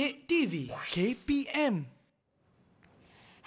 titik TV KPM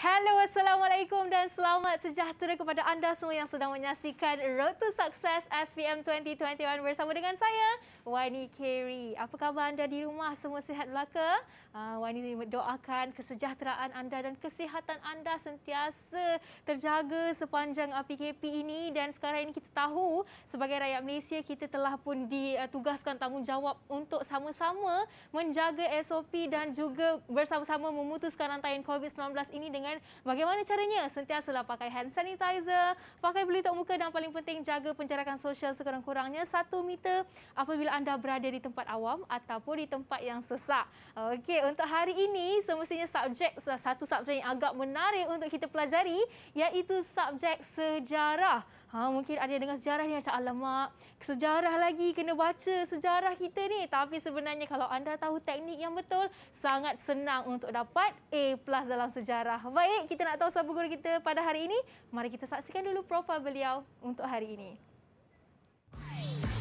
Hello, Assalamualaikum dan selamat sejahtera kepada anda semua yang sedang menyaksikan Road to Success SPM 2021 bersama dengan saya, Wani Keri. Apa khabar anda di rumah? Semua sihat belaka? Ah, Wani doakan kesejahteraan anda dan kesihatan anda sentiasa terjaga sepanjang PKP ini dan sekarang ini kita tahu sebagai rakyat Malaysia kita telah pun ditugaskan tanggungjawab untuk sama-sama menjaga SOP dan juga bersama-sama memutuskan rantaian COVID-19 ini dengan kan bagaimana caranya sentiasalah pakai hand sanitizer pakai pelitup muka dan paling penting jaga penjarakan sosial sekurang-kurangnya satu meter apabila anda berada di tempat awam ataupun di tempat yang sesak okey untuk hari ini semestinya subjek satu subjek yang agak menarik untuk kita pelajari iaitu subjek sejarah Ha, mungkin ada yang dengar sejarah ni macam alamak, sejarah lagi kena baca sejarah kita ni. Tapi sebenarnya kalau anda tahu teknik yang betul, sangat senang untuk dapat A plus dalam sejarah. Baik, kita nak tahu siapa guru kita pada hari ini. Mari kita saksikan dulu profil beliau untuk hari ini. Hai.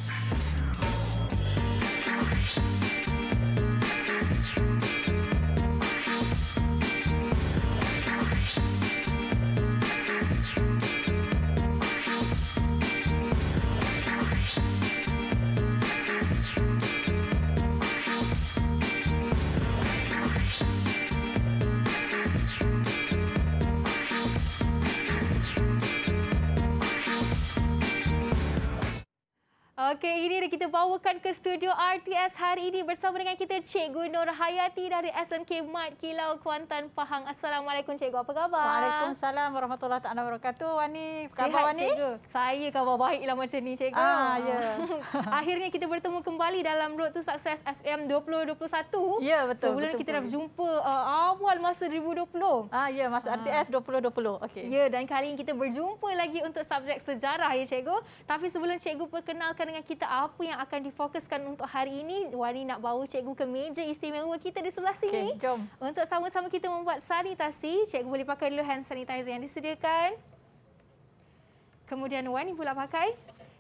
Okey, ini dia kita bawakan ke studio RTS hari ini bersama dengan kita Cikgu Nur Hayati dari SMK Mat Kilau Kuantan Pahang. Assalamualaikum Cikgu, apa khabar? Waalaikumsalam warahmatullahi taala wabarakatuh. Wani, apa khabar Sihat, Saya khabar baiklah macam ni Cikgu. Ah, ya. Yeah. Akhirnya kita bertemu kembali dalam Road to Success SPM 2021. Ya, yeah, betul. Sebulan betul, kita betul. dah berjumpa uh, awal masa 2020. Ah, ya, yeah, masa ah. RTS 2020. Okey. Ya, yeah, dan kali ini kita berjumpa lagi untuk subjek sejarah ya Cikgu. Tapi sebelum Cikgu perkenalkan dengan kita apa yang akan difokuskan untuk hari ini. Wani nak bawa cikgu ke meja istimewa kita di sebelah sini. Okay, jom. Untuk sama-sama kita membuat sanitasi. Cikgu boleh pakai dulu hand sanitizer yang disediakan. Kemudian Wani pula pakai.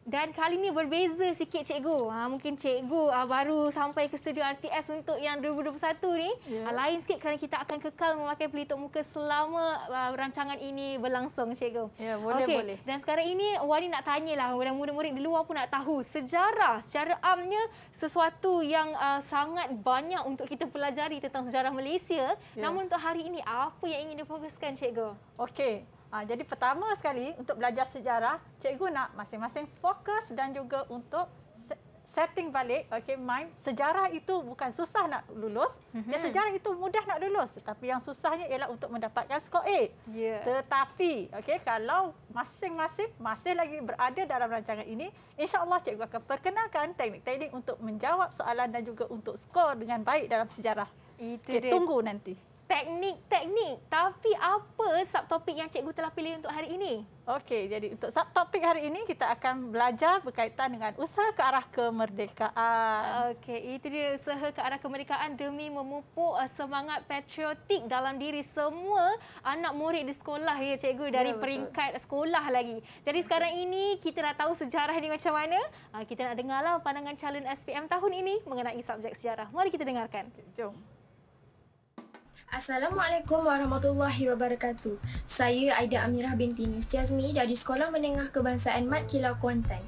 Dan kali ini berbeza sikit cikgu. Ha, mungkin cikgu ha, baru sampai ke studio RTS untuk yang 2021 ni. Yeah. Ya. Ha, lain sikit kerana kita akan kekal memakai pelitup muka selama ha, rancangan ini berlangsung cikgu. Ya, yeah, boleh, okay. boleh. Dan sekarang ini Wani nak tanyalah kepada murid-murid di luar pun nak tahu sejarah. Secara amnya sesuatu yang ha, sangat banyak untuk kita pelajari tentang sejarah Malaysia. Yeah. Namun untuk hari ini apa yang ingin difokuskan cikgu? Okey. Uh, jadi pertama sekali untuk belajar sejarah, cikgu nak masing-masing fokus dan juga untuk setting balik okay, mind. Sejarah itu bukan susah nak lulus. Mm-hmm. Ya, sejarah itu mudah nak lulus. Tetapi yang susahnya ialah untuk mendapatkan skor 8. Yeah. Tetapi okay, kalau masing-masing masih lagi berada dalam rancangan ini, insyaAllah cikgu akan perkenalkan teknik-teknik untuk menjawab soalan dan juga untuk skor dengan baik dalam sejarah. Itu okay, Tunggu nanti teknik-teknik. Tapi apa subtopik yang cikgu telah pilih untuk hari ini? Okey, jadi untuk subtopik hari ini kita akan belajar berkaitan dengan usaha ke arah kemerdekaan. Okey, itu dia usaha ke arah kemerdekaan demi memupuk eh, semangat patriotik dalam diri semua anak murid di sekolah ya cikgu dari ya, peringkat sekolah lagi. Jadi sekarang ini kita dah tahu sejarah ini macam mana. Ah, kita nak dengarlah pandangan calon SPM tahun ini mengenai subjek sejarah. Mari kita dengarkan. Okay, jom. Assalamualaikum warahmatullahi wabarakatuh. Saya Aida Amirah binti Nus Jazmi dari Sekolah Menengah Kebangsaan Mat Kilau Kuantan.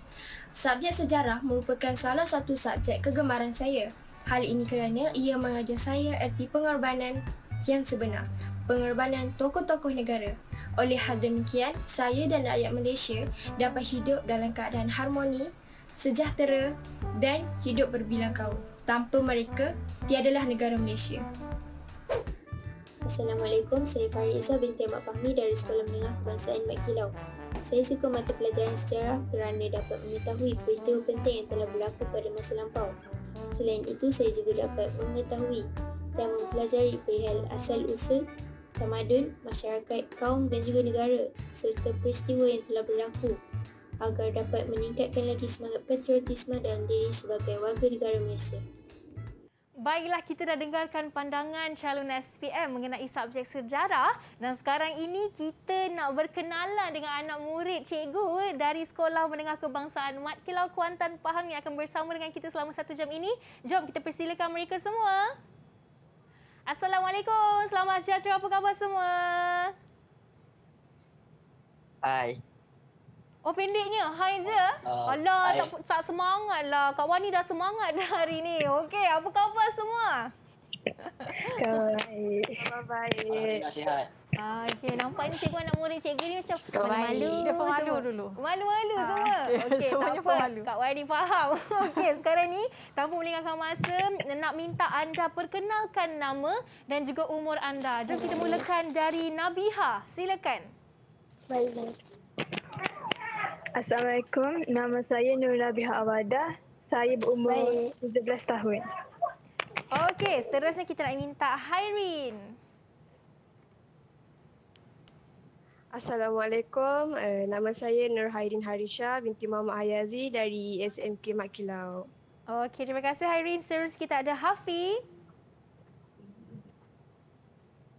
Subjek sejarah merupakan salah satu subjek kegemaran saya. Hal ini kerana ia mengajar saya erti pengorbanan yang sebenar, pengorbanan tokoh-tokoh negara. Oleh hal demikian, saya dan rakyat Malaysia dapat hidup dalam keadaan harmoni, sejahtera dan hidup berbilang kaum. Tanpa mereka, tiadalah negara Malaysia. Thank you. Assalamualaikum, saya Fariza binti Mak Fahmi dari Sekolah Menengah Kebangsaan Mat Kilau. Saya suka mata pelajaran sejarah kerana dapat mengetahui peristiwa penting yang telah berlaku pada masa lampau. Selain itu, saya juga dapat mengetahui dan mempelajari perihal asal-usul, tamadun, masyarakat, kaum dan juga negara serta peristiwa yang telah berlaku agar dapat meningkatkan lagi semangat patriotisme dalam diri sebagai warga negara Malaysia. Baiklah, kita dah dengarkan pandangan calon SPM mengenai subjek sejarah dan sekarang ini kita nak berkenalan dengan anak murid cikgu dari Sekolah Menengah Kebangsaan Mat Kilau Kuantan Pahang yang akan bersama dengan kita selama satu jam ini. Jom kita persilakan mereka semua. Assalamualaikum, selamat sejahtera. Apa khabar semua? Hai. Oh pendeknya, hai je. Uh, Alah, hai. tak, tak semangat lah. Kak Wani dah semangat dah hari ni. Okey, apa khabar semua? Kau baik. Kau baik. Ah, okay, nampak ni cikgu anak murid cikgu ni macam malu. malu Dia malu dulu. Malu-malu ah, semua. Okey, tak apa. Malu. Kak Wani faham. Okey, sekarang ni tanpa melengahkan masa, nak minta anda perkenalkan nama dan juga umur anda. Jom kita mulakan dari Nabiha. Silakan. Baik. Assalamualaikum. Nama saya Nurla Biha Awada. Saya berumur Baik. 17 tahun. Okey, seterusnya kita nak minta Hairin. Assalamualaikum. Uh, nama saya Nur Hairin Harisha binti Mama Hayazi dari SMK Mat Kilau. Okey, terima kasih Hairin. Seterusnya kita ada Hafi.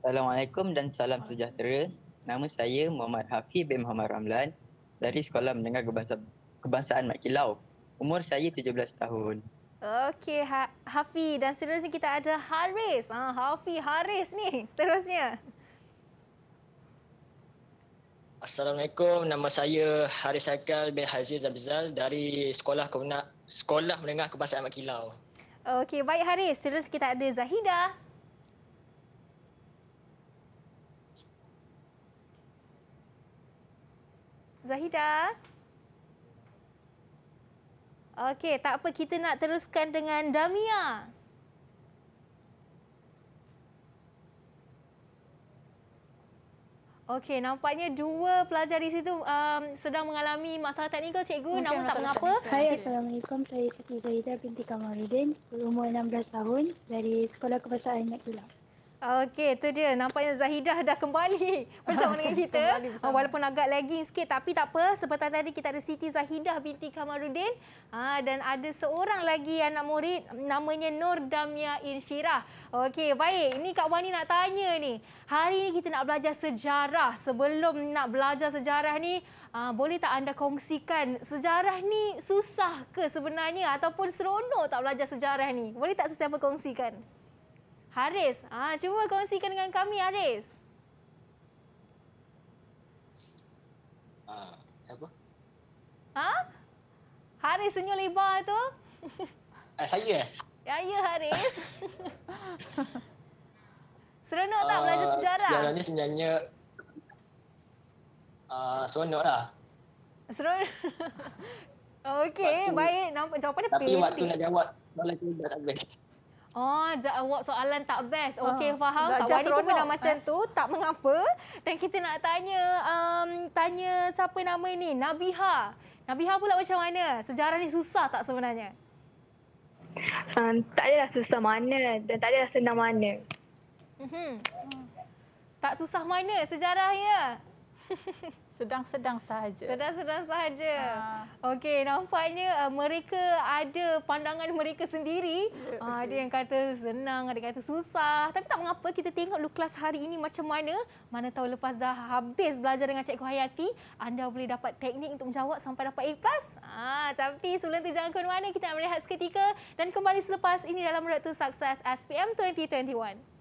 Assalamualaikum dan salam sejahtera. Nama saya Muhammad Hafi bin Muhammad Ramlan dari sekolah menengah kebangsaan, kebangsaan Mat Kilau. Umur saya 17 tahun. Okey, ha- Hafi dan seterusnya kita ada Haris. Ah, ha, Hafi Haris ni seterusnya. Assalamualaikum, nama saya Haris Haikal bin Haziz Zabizal dari Sekolah Kebuna- Sekolah Menengah Kebangsaan Mat Kilau. Okey, baik Haris. Seterusnya kita ada Zahida. Zahida. Okey, tak apa kita nak teruskan dengan Damia. Okey, nampaknya dua pelajar di situ um, sedang mengalami masalah teknikal, cikgu. Okay, Namun tak mengapa. Hai, Assalamualaikum. Saya Siti Zahidah binti Kamaluddin, umur 16 tahun dari Sekolah Kebangsaan Anak Tulang. Okey, itu dia. Nampaknya Zahidah dah kembali bersama dengan kita. Bersama. Ah, walaupun agak lagging sikit tapi tak apa. Seperti tadi kita ada Siti Zahidah binti Kamarudin. Ah, dan ada seorang lagi anak murid namanya Nur Damia Insyirah. Okey, baik. Ini Kak Wani nak tanya ni. Hari ini kita nak belajar sejarah. Sebelum nak belajar sejarah ni, ah, boleh tak anda kongsikan sejarah ni susah ke sebenarnya ataupun seronok tak belajar sejarah ni? Boleh tak sesiapa kongsikan? Haris, ah cuba kongsikan dengan kami Haris. Ah, siapa? Ha? Haris senyum lebar tu. Eh saya eh. Ya, ya Haris. Seronok tak ah, belajar sejarah? Sejarah ni sebenarnya uh, seronok lah. Seronok. Okey, baik. Nampak jawapan dia Tapi pilih. Tapi waktu nak jawab, malah tu dah tak habis. Oh, awak soalan tak best. Ah, Okey, faham. Tak Wani pun pernah macam eh? tu. Tak mengapa. Dan kita nak tanya, um, tanya siapa nama ini? Nabiha. Nabiha pula macam mana? Sejarah ni susah tak sebenarnya? Um, tak adalah susah mana dan tak adalah senang mana. Uh-huh. Tak susah mana sejarahnya? Sedang-sedang sahaja. Sedang-sedang sahaja. Uh. Okey, nampaknya uh, mereka ada pandangan mereka sendiri. Yeah, ya, okay. uh, ada yang kata senang, ada yang kata susah. Tapi tak mengapa kita tengok lu kelas hari ini macam mana. Mana tahu lepas dah habis belajar dengan Cikgu Hayati, anda boleh dapat teknik untuk menjawab sampai dapat A+. Uh, tapi sebelum itu jangan ke mana Kita nak melihat seketika dan kembali selepas ini dalam Road to Success SPM 2021.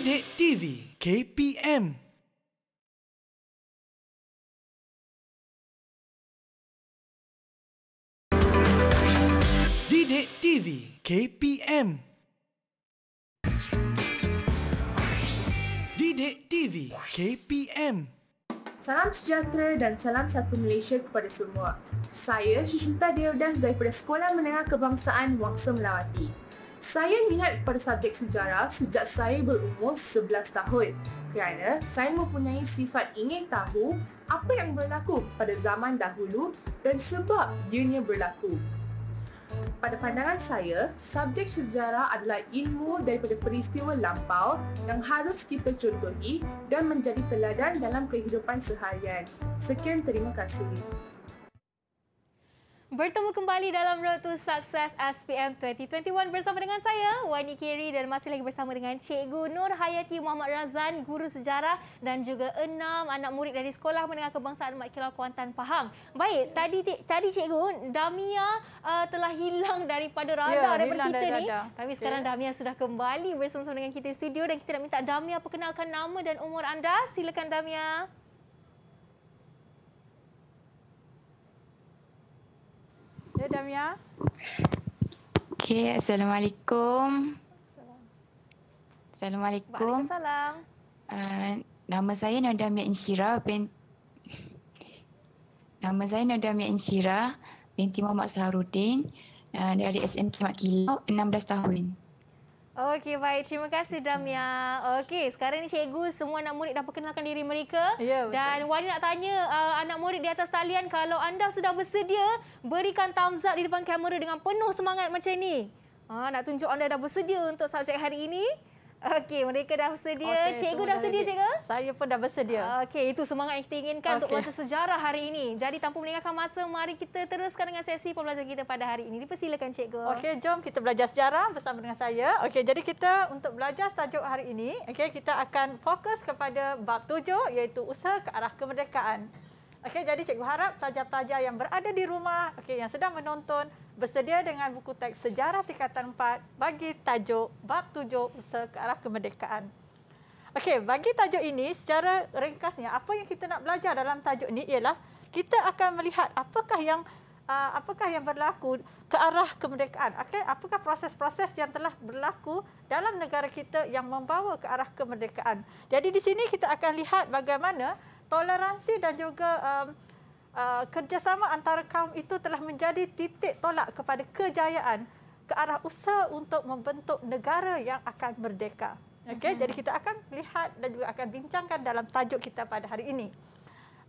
Sidik TV KPM Sidik TV KPM Sidik TV KPM Salam sejahtera dan salam satu Malaysia kepada semua. Saya Syushita Deodas daripada Sekolah Menengah Kebangsaan Wangsa Melawati. Saya minat pada subjek sejarah sejak saya berumur 11 tahun kerana saya mempunyai sifat ingin tahu apa yang berlaku pada zaman dahulu dan sebab ianya berlaku. Pada pandangan saya, subjek sejarah adalah ilmu daripada peristiwa lampau yang harus kita contohi dan menjadi teladan dalam kehidupan seharian. Sekian terima kasih. Bertemu kembali dalam Road to Success SPM 2021 bersama dengan saya, Wani Kiri dan masih lagi bersama dengan Cikgu Nur Hayati Muhammad Razan, Guru Sejarah dan juga enam anak murid dari Sekolah Menengah Kebangsaan Mat Kilau Kuantan Pahang. Baik, yes. tadi tadi Cikgu, Damia uh, telah hilang daripada ya, radar yeah, daripada kita ni. Tapi ya. sekarang yeah. Damia sudah kembali bersama-sama dengan kita di studio dan kita nak minta Damia perkenalkan nama dan umur anda. Silakan Damia. Ya, Damia. Okey, Assalamualaikum. Assalamualaikum. Assalamualaikum. Waalaikumsalam. Uh, nama saya Nur Insira. Insyira. Nama saya Nur Insira, Insyira binti Muhammad Saharuddin. Uh, eh, dari SMK Mak Kilau, 16 tahun. Okey, baik. Terima kasih, Damia. Okey, sekarang ni cikgu semua anak murid dah perkenalkan diri mereka. Ya, Dan Wani nak tanya uh, anak murid di atas talian, kalau anda sudah bersedia, berikan thumbs up di depan kamera dengan penuh semangat macam ni. Ah, nak tunjuk anda dah bersedia untuk subjek hari ini. Okey, mereka dah bersedia. Okay, cikgu dah bersedia, cikgu? Saya pun dah bersedia. Okey, itu semangat yang kita inginkan okay. untuk baca sejarah hari ini. Jadi, tanpa meninggalkan masa, mari kita teruskan dengan sesi pembelajaran kita pada hari ini. Dipersilakan, cikgu. Okey, jom kita belajar sejarah bersama dengan saya. Okey, jadi kita untuk belajar tajuk hari ini, okey, kita akan fokus kepada bab tujuh iaitu usaha ke arah kemerdekaan. Okey, jadi cikgu harap pelajar-pelajar yang berada di rumah, okey, yang sedang menonton, bersedia dengan buku teks Sejarah Tingkatan 4 bagi tajuk Bab 7 Usaha ke arah Kemerdekaan. Okey, bagi tajuk ini secara ringkasnya, apa yang kita nak belajar dalam tajuk ini ialah kita akan melihat apakah yang uh, apakah yang berlaku ke arah kemerdekaan. Okey, apakah proses-proses yang telah berlaku dalam negara kita yang membawa ke arah kemerdekaan. Jadi di sini kita akan lihat bagaimana toleransi dan juga um, uh, kerjasama antara kaum itu telah menjadi titik tolak kepada kejayaan ke arah usaha untuk membentuk negara yang akan merdeka. Okay, mm-hmm. jadi kita akan lihat dan juga akan bincangkan dalam tajuk kita pada hari ini.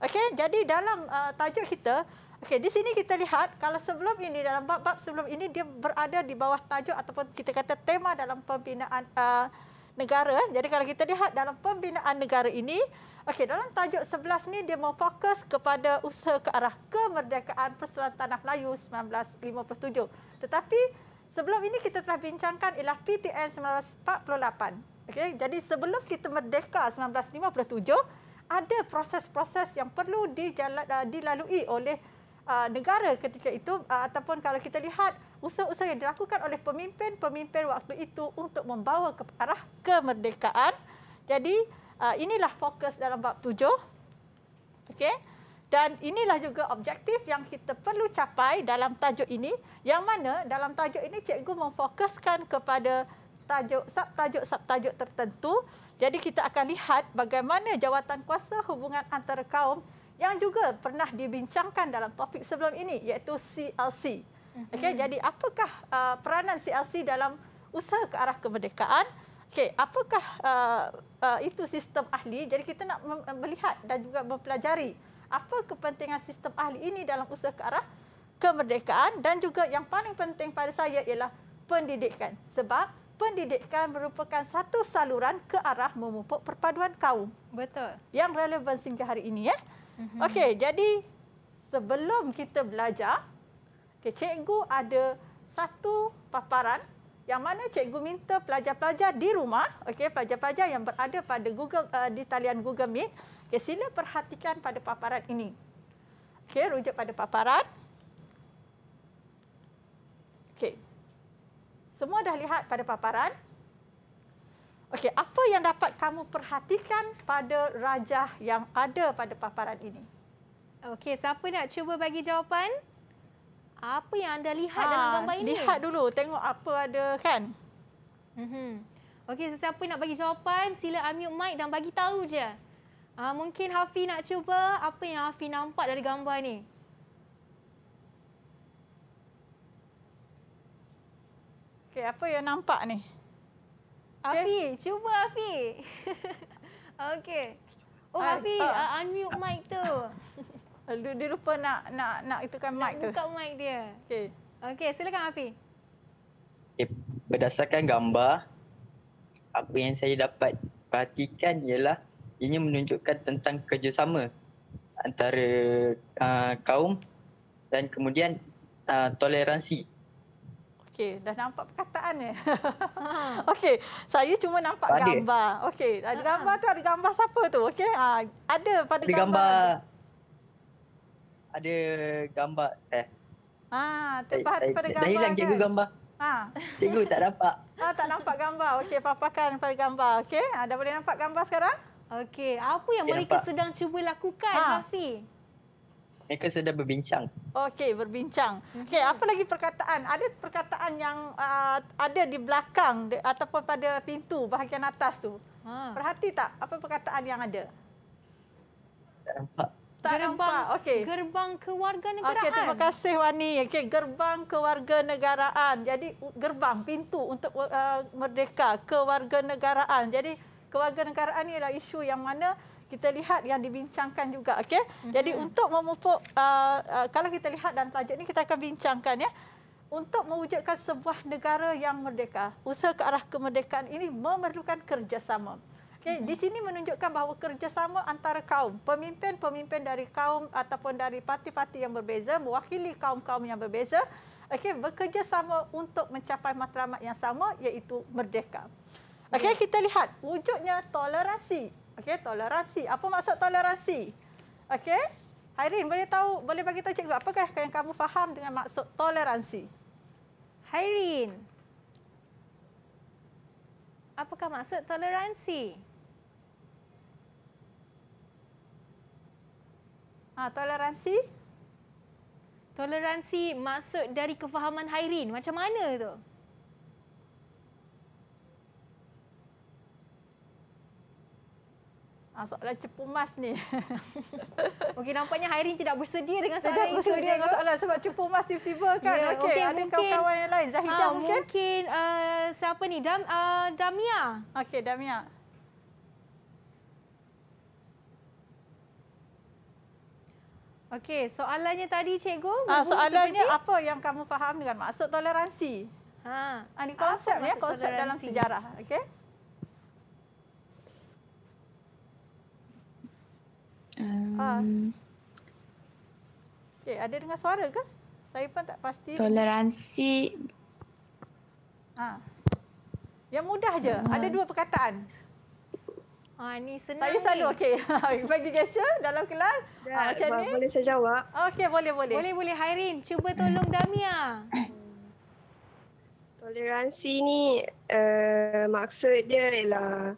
Okay, jadi dalam uh, tajuk kita, okay di sini kita lihat kalau sebelum ini dalam bab-bab sebelum ini dia berada di bawah tajuk ataupun kita kata tema dalam pembinaan uh, negara. Jadi kalau kita lihat dalam pembinaan negara ini, Okey, dalam tajuk 11 ni dia fokus kepada usaha ke arah kemerdekaan Persatuan Tanah Melayu 1957. Tetapi sebelum ini kita telah bincangkan ialah PTN 1948. Okey, jadi sebelum kita merdeka 1957, ada proses-proses yang perlu eh, dilalui oleh eh, negara ketika itu eh, ataupun kalau kita lihat usaha-usaha yang dilakukan oleh pemimpin-pemimpin waktu itu untuk membawa ke arah kemerdekaan. Jadi, uh, inilah fokus dalam bab tujuh. okay, Dan inilah juga objektif yang kita perlu capai dalam tajuk ini. Yang mana dalam tajuk ini cikgu memfokuskan kepada tajuk sub-tajuk subtajuk-subtajuk tertentu. Jadi kita akan lihat bagaimana jawatan kuasa hubungan antara kaum yang juga pernah dibincangkan dalam topik sebelum ini iaitu CLC. Mhm. Okay, mm -hmm. Jadi apakah uh, peranan CLC dalam usaha ke arah kemerdekaan? Okey, apakah uh, uh, itu sistem ahli? Jadi kita nak melihat dan juga mempelajari apa kepentingan sistem ahli ini dalam usaha ke arah kemerdekaan dan juga yang paling penting pada saya ialah pendidikan. Sebab pendidikan merupakan satu saluran ke arah memupuk perpaduan kaum. Betul. Yang relevan sehingga hari ini ya. Mm-hmm. Okey, jadi sebelum kita belajar, okay, cikgu ada satu paparan yang mana cikgu minta pelajar-pelajar di rumah, okey, pelajar-pelajar yang berada pada Google uh, di talian Google Meet, okay, sila perhatikan pada paparan ini. Okey, rujuk pada paparan. Okey. Semua dah lihat pada paparan? Okey, apa yang dapat kamu perhatikan pada rajah yang ada pada paparan ini? Okey, siapa nak cuba bagi jawapan? Apa yang anda lihat ha, dalam ah, gambar ini? Lihat dulu, tengok apa ada kan. Mm -hmm. Okey, sesiapa nak bagi jawapan, sila unmute mic dan bagi tahu je. Ha, mungkin Hafi nak cuba apa yang Hafi nampak dari gambar ini. Okey, apa yang nampak ni? Hafi, okay. cuba Hafi. Okey. Oh, ah, Hafi, uh, unmute mic tu. Dia, dia lupa nak nak nak itu kan mic tu. Buka mic dia. Okey. Okey, silakan Afi. Okay, eh, berdasarkan gambar apa yang saya dapat perhatikan ialah ini menunjukkan tentang kerjasama antara uh, kaum dan kemudian uh, toleransi. Okey, dah nampak perkataan ya. Okey, saya cuma nampak ada. gambar. Okey, ada ha. gambar tu ada gambar siapa tu? Okey, uh, ada pada ada gambar. gambar ada gambar eh. Ha, ah, eh, terpahat eh, pada gambar. Dah hilang cikgu kan? gambar. Ha. Cikgu tak nampak. Ha, tak nampak gambar. Okey, papakan pada gambar. Okey, ada ah, boleh nampak gambar sekarang? Okey, apa yang mereka sedang cuba lakukan, Rafi? Ha. Mereka sedang berbincang. Okey, berbincang. Hmm. Okey, apa lagi perkataan? Ada perkataan yang uh, ada di belakang ataupun pada pintu bahagian atas tu. Ha. Perhati tak apa perkataan yang ada? Tak nampak tak gerbang, nampak. Okay. Gerbang kewarganegaraan. Okey, terima kasih Wani. Okey, gerbang kewarganegaraan. Jadi gerbang pintu untuk uh, merdeka kewarganegaraan. Jadi kewarganegaraan ni ialah isu yang mana kita lihat yang dibincangkan juga, okey. Mm -hmm. Jadi untuk memupuk uh, uh, kalau kita lihat dalam tajuk ini kita akan bincangkan ya. Untuk mewujudkan sebuah negara yang merdeka, usaha ke arah kemerdekaan ini memerlukan kerjasama. Okay, di sini menunjukkan bahawa kerjasama antara kaum, pemimpin-pemimpin dari kaum ataupun dari parti-parti yang berbeza, mewakili kaum-kaum yang berbeza, okay, bekerjasama untuk mencapai matlamat yang sama iaitu merdeka. Okay, ya. kita lihat wujudnya toleransi. Okay, toleransi. Apa maksud toleransi? Okay. Hairin, boleh tahu, boleh bagi tahu cikgu apakah yang kamu faham dengan maksud toleransi? Hairin, apakah maksud toleransi? Ha, toleransi? Toleransi maksud dari kefahaman Hairin. Macam mana tu? Ha, soalan cepu mas ni. okey, nampaknya Hairin tidak bersedia dengan soalan itu. bersedia dengan soalan sebab cepu mas tiba-tiba kan. Yeah, okey, okay, ada kawan-kawan yang lain. Zahidah ha, ah, mungkin? Mungkin uh, siapa ni? Dam, uh, Damia. Okey, Damia. Okey, soalannya tadi cikgu, ah, soalannya seperti? apa yang kamu faham dengan maksud toleransi? Ha. Ini ah, konsep ya, konsep toleransi? dalam sejarah, okey? Um, ha. Okey, ada dengar suara ke? Saya pun tak pasti. Toleransi. Ha. Yang mudah je, ada dua perkataan. Ha, ni senang saya selalu okey. bagi gesture dalam kelas. Ya, ha, macam ma- ni. Boleh saya jawab? Okey, boleh, boleh. Boleh, boleh. Hairin, cuba tolong Damia. Toleransi ni uh, maksud dia ialah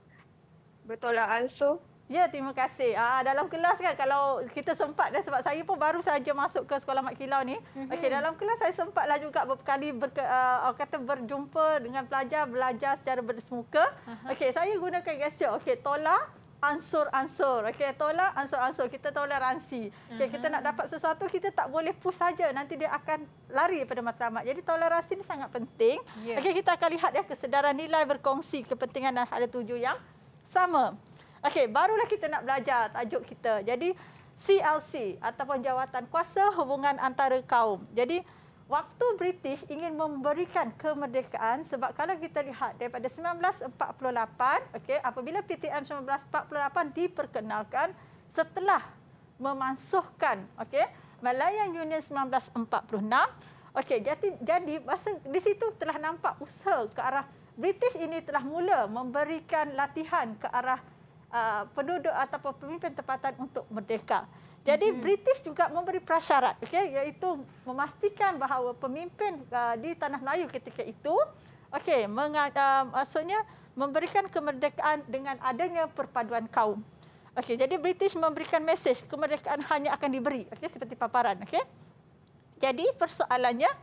bertolak ansur Ya, terima kasih. Ah, dalam kelas kan kalau kita sempat dan sebab saya pun baru saja masuk ke Sekolah Mat Kilau ni. Mhm. Okey, dalam kelas saya sempatlah juga berkali berke, uh, kata berjumpa dengan pelajar belajar secara bersemuka. Okey, saya gunakan gesture. Okey, tolak ansur-ansur. Okey, tolak ansur-ansur. Kita toleransi. Okey, kita nak dapat sesuatu kita tak boleh push saja. Nanti dia akan lari pada matlamat. Jadi toleransi ni sangat penting. Yeah. Okey, kita akan lihat ya kesedaran nilai berkongsi kepentingan dan hala tuju yang sama. Okey, barulah kita nak belajar tajuk kita. Jadi CLC ataupun jawatan kuasa hubungan antara kaum. Jadi waktu British ingin memberikan kemerdekaan sebab kalau kita lihat daripada 1948, okey, apabila PTM 1948 diperkenalkan setelah memasukkan, okey Malayan Union 1946. Okey, jadi jadi masa di situ telah nampak usaha ke arah British ini telah mula memberikan latihan ke arah Uh, penduduk atau pemimpin tempatan untuk merdeka. Jadi mm-hmm. British juga memberi prasyarat okey iaitu memastikan bahawa pemimpin uh, di tanah Melayu ketika itu okey meng- uh, maksudnya memberikan kemerdekaan dengan adanya perpaduan kaum. Okey jadi British memberikan mesej kemerdekaan hanya akan diberi okey seperti paparan okey. Jadi persoalannya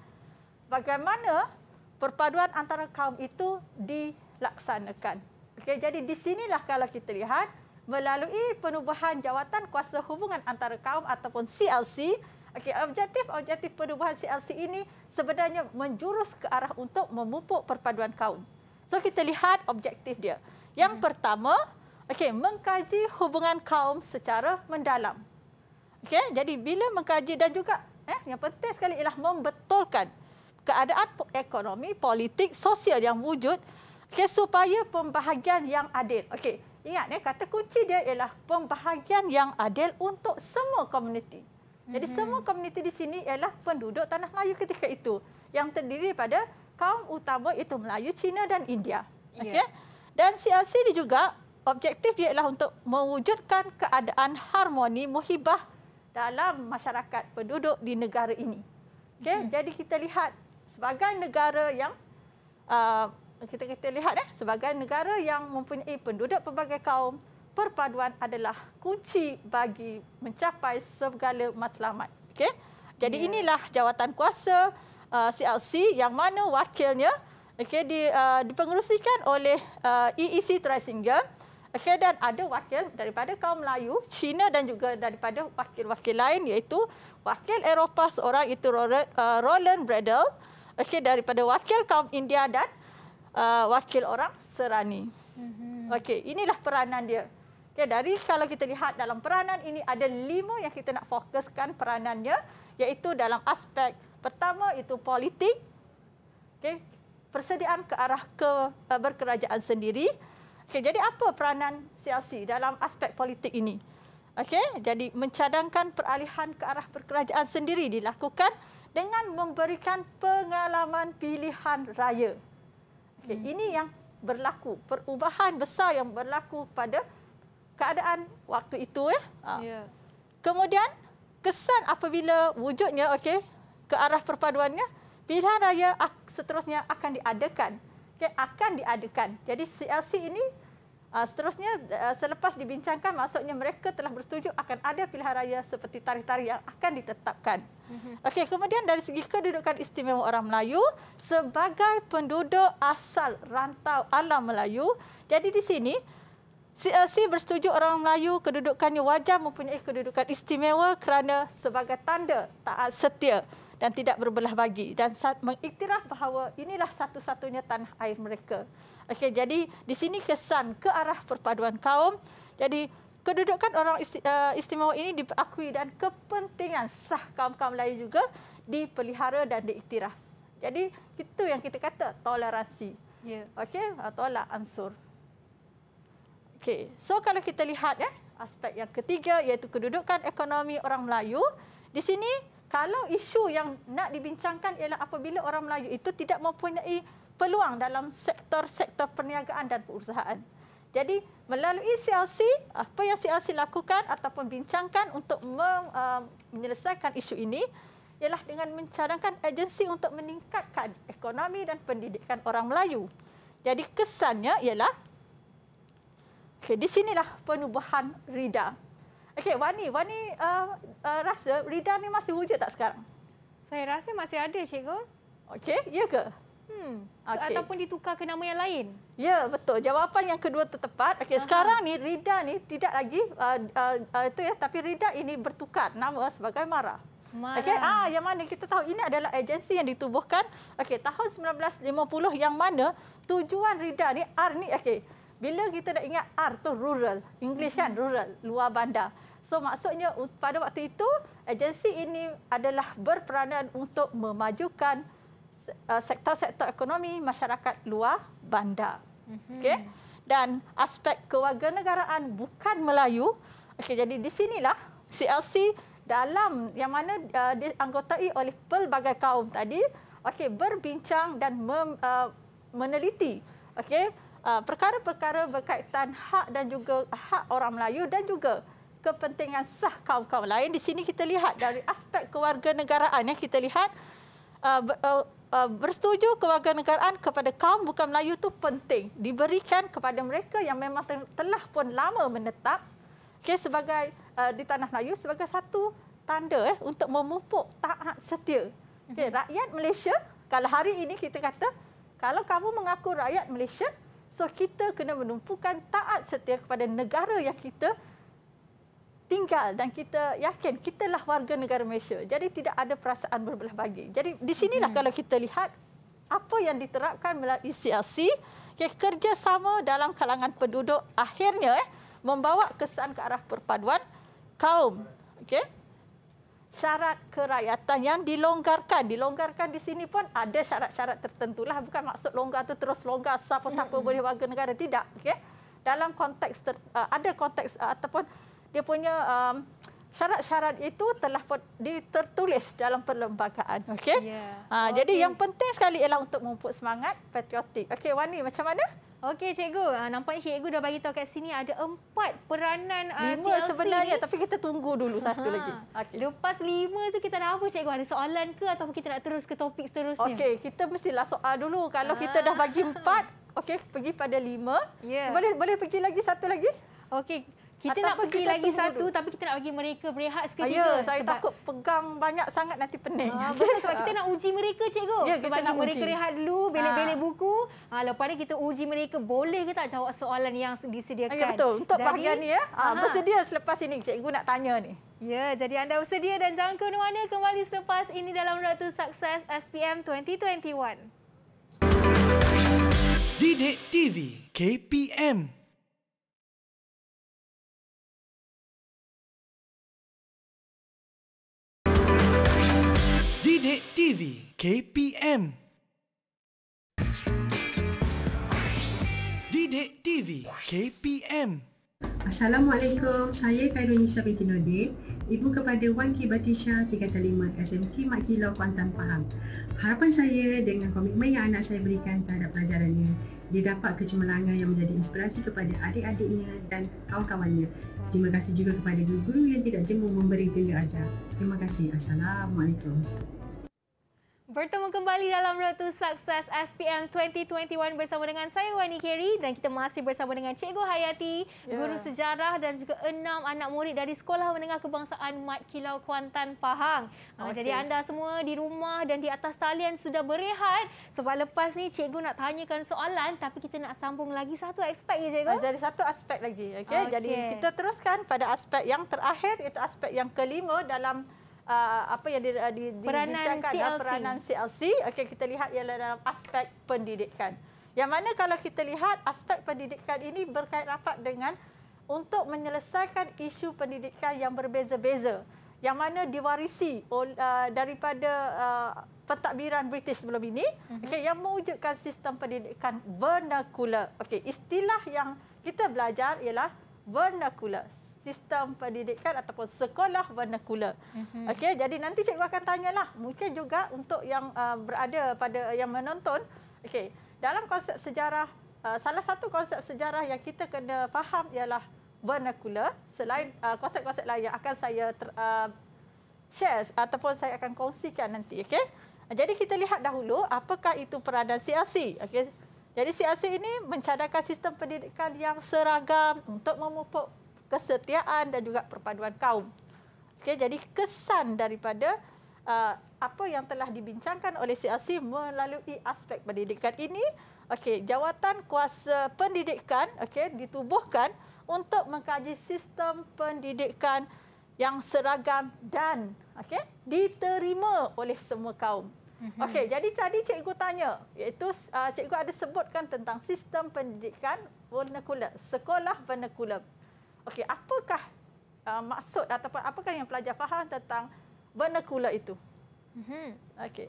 bagaimana perpaduan antara kaum itu dilaksanakan. Okey, jadi di sinilah kalau kita lihat melalui penubuhan jawatan kuasa hubungan antara kaum ataupun CLC. Okey, objektif-objektif penubuhan CLC ini sebenarnya menjurus ke arah untuk memupuk perpaduan kaum. So kita lihat objektif dia. Yang hmm. pertama, okey, mengkaji hubungan kaum secara mendalam. Okey, jadi bila mengkaji dan juga eh yang penting sekali ialah membetulkan keadaan ekonomi, politik, sosial yang wujud Okey supaya pembahagian yang adil. Okey, ingat ya kata kunci dia ialah pembahagian yang adil untuk semua komuniti. Jadi mm -hmm. semua komuniti di sini ialah penduduk tanah Melayu ketika itu yang terdiri pada kaum utama itu Melayu, Cina dan India. Okey. Yeah. Dan CLC ini juga objektif dia ialah untuk mewujudkan keadaan harmoni muhibah dalam masyarakat penduduk di negara ini. Okey, mm -hmm. jadi kita lihat sebagai negara yang uh, kita kita lihat eh sebagai negara yang mempunyai penduduk pelbagai kaum perpaduan adalah kunci bagi mencapai segala matlamat okey jadi yeah. inilah jawatan kuasa uh, CLC yang mana wakilnya okey di uh, dipengerusikan oleh uh, EEC Tricinger okey dan ada wakil daripada kaum Melayu Cina dan juga daripada wakil-wakil lain iaitu wakil Eropah seorang itu Roland, uh, Roland okey daripada wakil kaum India dan uh, wakil orang serani. Mm-hmm. Okey, inilah peranan dia. Okey, dari kalau kita lihat dalam peranan ini ada lima yang kita nak fokuskan peranannya iaitu dalam aspek pertama itu politik. Okey, persediaan ke arah ke uh, berkerajaan sendiri. Okey, jadi apa peranan siasi dalam aspek politik ini? Okey, jadi mencadangkan peralihan ke arah berkerajaan sendiri dilakukan dengan memberikan pengalaman pilihan raya. Okay, ini yang berlaku perubahan besar yang berlaku pada keadaan waktu itu eh? ah. ya. Ha. Kemudian kesan apabila wujudnya okay, ke arah perpaduannya pilihan raya seterusnya akan diadakan. Okay, akan diadakan. Jadi CLC ini Uh, seterusnya uh, selepas dibincangkan maksudnya mereka telah bersetuju akan ada pilihan raya seperti tarikh-tarikh yang akan ditetapkan. Mhm. Okey, kemudian dari segi kedudukan istimewa orang Melayu sebagai penduduk asal rantau alam Melayu, jadi di sini si ah, bersetuju orang Melayu kedudukannya wajar mempunyai kedudukan istimewa kerana sebagai tanda taat setia dan tidak berbelah bagi dan mengiktiraf bahawa inilah satu-satunya tanah air mereka. Okey, jadi di sini kesan ke arah perpaduan kaum. Jadi kedudukan orang eh, istimewa ini diakui dan kepentingan sah kaum-kaum lain juga dipelihara dan diiktiraf. Jadi itu yang kita kata toleransi. Ya. Okey, tolak ansur. Okey. So kalau kita lihat ya, aspek yang ketiga iaitu kedudukan ekonomi orang Melayu, di sini kalau isu yang nak dibincangkan ialah apabila orang Melayu itu tidak mempunyai peluang dalam sektor-sektor perniagaan dan perusahaan. Jadi melalui CLC, apa yang CLC lakukan ataupun bincangkan untuk mem, uh, menyelesaikan isu ini ialah dengan mencadangkan agensi untuk meningkatkan ekonomi dan pendidikan orang Melayu. Jadi kesannya ialah okay, di sinilah penubuhan RIDA. Okey, Wani, Wani uh, uh, rasa Rida ni masih wujud tak sekarang? Saya rasa masih ada, cikgu. Okey, ya ke? Hmm. Okay. Ataupun ditukar ke nama yang lain? Ya, betul. Jawapan yang kedua tepat. Okey, sekarang ni Rida ni tidak lagi uh, uh, uh, itu ya, tapi Rida ini bertukar nama sebagai Mara. Mara. Okey, ah yang mana kita tahu ini adalah agensi yang ditubuhkan okey tahun 1950 yang mana tujuan Rida ni R ni okey bila kita nak ingat R tu rural, English kan rural, luar bandar. So maksudnya pada waktu itu agensi ini adalah berperanan untuk memajukan uh, sektor-sektor ekonomi masyarakat luar bandar. Mhm. Okey. Dan aspek kewarganegaraan bukan Melayu. Okey jadi di sinilah CLC dalam yang mana uh, dianggotai oleh pelbagai kaum tadi okey berbincang dan mem, uh, meneliti okey Uh, perkara-perkara uh, berkaitan hak dan juga hak orang Melayu dan juga kepentingan sah kaum-kaum lain. Di sini kita lihat dari aspek kewarganegaraan yang kita lihat uh, uh, uh, bersetuju kewarganegaraan kepada kaum bukan Melayu itu penting diberikan kepada mereka yang memang tel- telah pun lama menetap okay, sebagai uh, di tanah Melayu sebagai satu tanda eh, untuk memupuk taat setia. Okay, mhm. rakyat Malaysia kalau hari ini kita kata kalau kamu mengaku rakyat Malaysia So kita kena menumpukan taat setia kepada negara yang kita tinggal dan kita yakin kita lah warga negara Malaysia. Jadi tidak ada perasaan berbelah bagi. Jadi di sinilah hmm. kalau kita lihat apa yang diterapkan melalui CLC, okay, kerjasama dalam kalangan penduduk akhirnya eh, membawa kesan ke arah perpaduan kaum. Okay? syarat kerakyatan yang dilonggarkan. Dilonggarkan di sini pun ada syarat-syarat tertentulah. Bukan maksud longgar tu terus longgar siapa-siapa hmm boleh warga negara. Tidak. Okay? Dalam konteks, ter, uh, ada konteks uh, ataupun dia punya um, syarat-syarat itu telah ditertulis dalam perlembagaan. Okay? Yeah. Ya. Uh, okay. Jadi yang penting sekali ialah untuk memupuk semangat patriotik. Okay, Wani, macam mana? Okey cikgu, ah, nampaknya cikgu dah bagi tahu kat sini ada empat peranan ah, lima CLC. sebenarnya tapi kita tunggu dulu satu lagi. Okay. Lepas lima tu kita nak apa cikgu? Ada soalan ke atau kita nak terus ke topik seterusnya? Okey, kita mestilah soal dulu. Kalau Aha. kita ah. dah bagi empat, okey pergi pada lima. Yeah. Boleh boleh pergi lagi satu lagi? Okey. Kita Ataupun nak pergi kita lagi satu dulu. tapi kita nak bagi mereka berehat sekejap. Ya, saya sebab... takut pegang banyak sangat nanti pening. Ha, betul sebab kita nak uji mereka cikgu. Ya, sebab kita nak mereka uji. rehat dulu, ah. belek-belek ha. buku. Ha, lepas ni kita uji mereka boleh ke tak jawab soalan yang disediakan. Ya, betul. Untuk Dari... bahagian ni ya. Ha, bersedia selepas ini cikgu nak tanya ni. Ya, jadi anda bersedia dan jangka mana kembali selepas ini dalam Ratu Sukses SPM 2021. Didik TV KPM Sidik TV KPM Didik TV KPM Assalamualaikum, saya Khairul Nisa binti Nordin Ibu kepada Wan Ki Batisha 35 SMK Mak Kilau Kuantan Pahang Harapan saya dengan komitmen yang anak saya berikan terhadap pelajarannya Dia dapat kecemerlangan yang menjadi inspirasi kepada adik-adiknya dan kawan-kawannya Terima kasih juga kepada guru-guru yang tidak jemu memberi dia ajar Terima kasih, Assalamualaikum Bertemu kembali dalam Road to Success SPM 2021 bersama dengan saya Wani Kerry dan kita masih bersama dengan Cikgu Hayati, yeah. guru sejarah dan juga enam anak murid dari Sekolah Menengah Kebangsaan Mat Kilau Kuantan Pahang. Ah, okay. Jadi anda semua di rumah dan di atas talian sudah berehat sebab lepas ni Cikgu nak tanyakan soalan tapi kita nak sambung lagi satu aspek ya Cikgu? Ah, jadi satu aspek lagi. Okay? Okay. Jadi kita teruskan pada aspek yang terakhir iaitu aspek yang kelima dalam uh, apa yang di, uh, di, peranan dicakap CLC. Uh, peranan CLC. Okey, kita lihat ialah dalam aspek pendidikan. Yang mana kalau kita lihat aspek pendidikan ini berkait rapat dengan untuk menyelesaikan isu pendidikan yang berbeza-beza. Yang mana diwarisi uh, daripada uh, pentadbiran British sebelum ini. Mm-hmm. Okay, yang mewujudkan sistem pendidikan vernacular. Okay, istilah yang kita belajar ialah vernacular sistem pendidikan ataupun sekolah vernakula. Mm-hmm. Okey, jadi nanti cikgu akan tanyalah mungkin juga untuk yang uh, berada pada yang menonton. Okey, dalam konsep sejarah uh, salah satu konsep sejarah yang kita kena faham ialah vernakula selain uh, konsep-konsep lain yang akan saya ter, uh, share ataupun saya akan kongsikan nanti, okey. Jadi kita lihat dahulu apakah itu peradaan CRC. Okey. Jadi CRC ini mencadangkan sistem pendidikan yang seragam untuk memupuk kesetiaan dan juga perpaduan kaum. Okey, jadi kesan daripada uh, apa yang telah dibincangkan oleh CLC melalui aspek pendidikan ini, okey, jawatan kuasa pendidikan okey ditubuhkan untuk mengkaji sistem pendidikan yang seragam dan okey diterima oleh semua kaum. Mhm. Okey, jadi tadi cikgu tanya, iaitu uh, cikgu ada sebutkan tentang sistem pendidikan vernacular, sekolah vernacular. Okey, apakah uh, maksud ataupun apakah yang pelajar faham tentang vernacular itu? Mhm. Okey.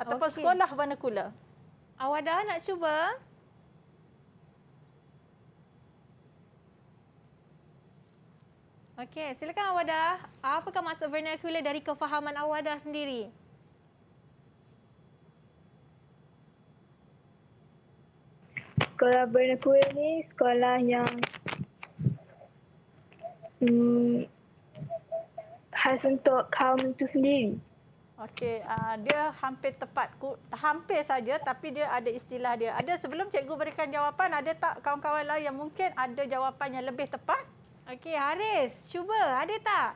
Ataupun okay. sekolah vernacular. Awak dah nak cuba? Okey, silakan awak dah. Apakah maksud vernacular dari kefahaman awak dah sendiri? Sekolah vernacular ni sekolah yang hmm, khas untuk kaum itu sendiri. Okey, uh, dia hampir tepat. Hampir saja tapi dia ada istilah dia. Ada sebelum cikgu berikan jawapan, ada tak kawan-kawan lain yang mungkin ada jawapan yang lebih tepat? Okey, Haris, cuba. Ada tak?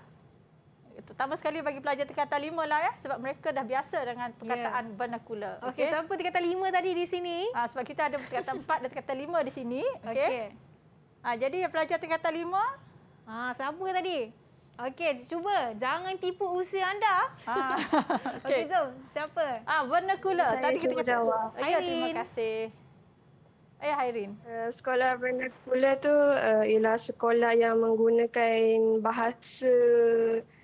Terutama sekali bagi pelajar tingkatan lima lah ya. Sebab mereka dah biasa dengan perkataan yeah. vernacular. Okey, okay, siapa tingkatan lima tadi di sini? Uh, sebab kita ada tingkatan empat dan tingkatan lima di sini. Okey. Okay. Uh, ah, jadi yang pelajar tingkatan lima, Ah, siapa tadi? Okey, cuba jangan tipu usia anda. Ah. Okey, okay, jom. Siapa? Ah, vernacular. Saya tadi kita kata. Jawab. Oh, ya, terima kasih. Eh, Hairin. Uh, sekolah vernacular tu uh, ialah sekolah yang menggunakan bahasa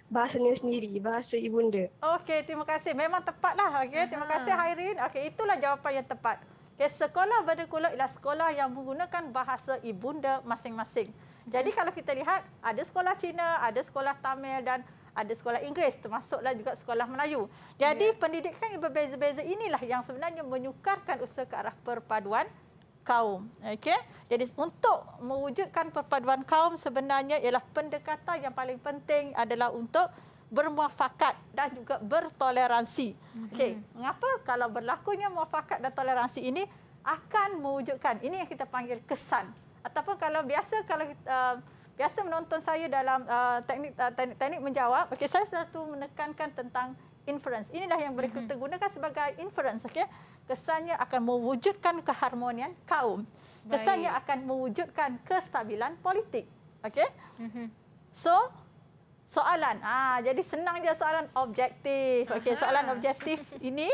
bahasanya sendiri, bahasa ibunda. Okey, terima kasih. Memang tepatlah. Okey, terima kasih Hairin. Okey, itulah jawapan yang tepat. Okay, sekolah vernacular ialah sekolah yang menggunakan bahasa ibunda masing-masing. Jadi kalau kita lihat ada sekolah Cina, ada sekolah Tamil dan ada sekolah Inggeris termasuklah juga sekolah Melayu. Jadi yeah. pendidikan yang berbeza-beza inilah yang sebenarnya menyukarkan usaha ke arah perpaduan kaum. Okey. Jadi untuk mewujudkan perpaduan kaum sebenarnya ialah pendekatan yang paling penting adalah untuk bermuafakat dan juga bertoleransi. Okey. Mhm. Mengapa mm-hmm. kalau berlakunya muafakat dan toleransi ini akan mewujudkan ini yang kita panggil kesan ataupun kalau biasa kalau uh, biasa menonton saya dalam uh, teknik, uh, teknik teknik menjawab okey saya selalu menekankan tentang inference inilah yang boleh mhm. kita gunakan sebagai inference okey kesannya akan mewujudkan keharmonian kaum kesannya Baik. akan mewujudkan kestabilan politik okey mhm. so soalan ah jadi senang je soalan objektif okey soalan objektif ini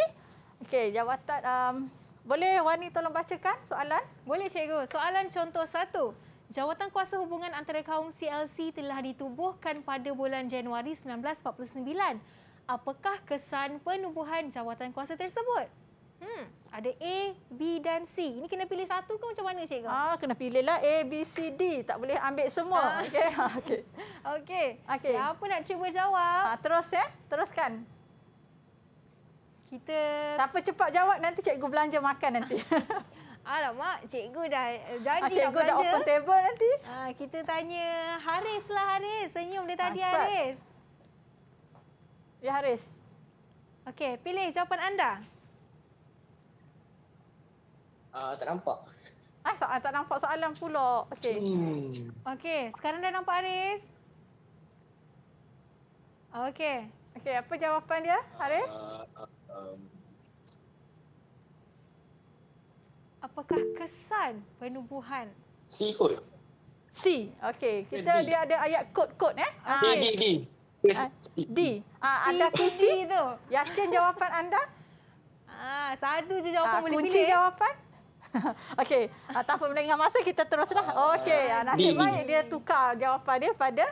okey jawatan um, boleh Wani tolong bacakan soalan? Boleh cikgu. Soalan contoh satu. Jawatan Kuasa Hubungan Antara Kaum CLC telah ditubuhkan pada bulan Januari 1949. Apakah kesan penubuhan jawatan kuasa tersebut? Hmm, ada A, B dan C. Ini kena pilih satu ke macam mana cikgu? Ah, kena pilihlah A, B, C, D. Tak boleh ambil semua. Ah. Okey. Okey. Okey. Okay. Siapa nak cuba jawab? Ah, terus ya. Teruskan kita siapa cepat jawab nanti cikgu belanja makan nanti Alamak, cikgu dah eh, ah, janji nak belanja. Cikgu dah open table nanti. Ah kita tanya Haris lah Haris. Senyum dia tadi ha, Haris. Ya Haris. Okey, pilih jawapan anda. Uh, tak nampak. Ah, so tak nampak soalan pula. Okey. Hmm. Okey, sekarang dah nampak Haris. Okey. Okey, apa jawapan dia Haris? Uh, uh um, apakah kesan penubuhan si kod si okey kita dia ada ayat kod-kod eh Ah, di di. Di, ah, ah ada kunci tu yakin jawapan anda ah satu je jawapan ah, boleh kunci pilih. Eh. jawapan okey ah, tanpa melengah masa kita teruslah ah, okey ah, nasib D. baik dia tukar jawapan dia pada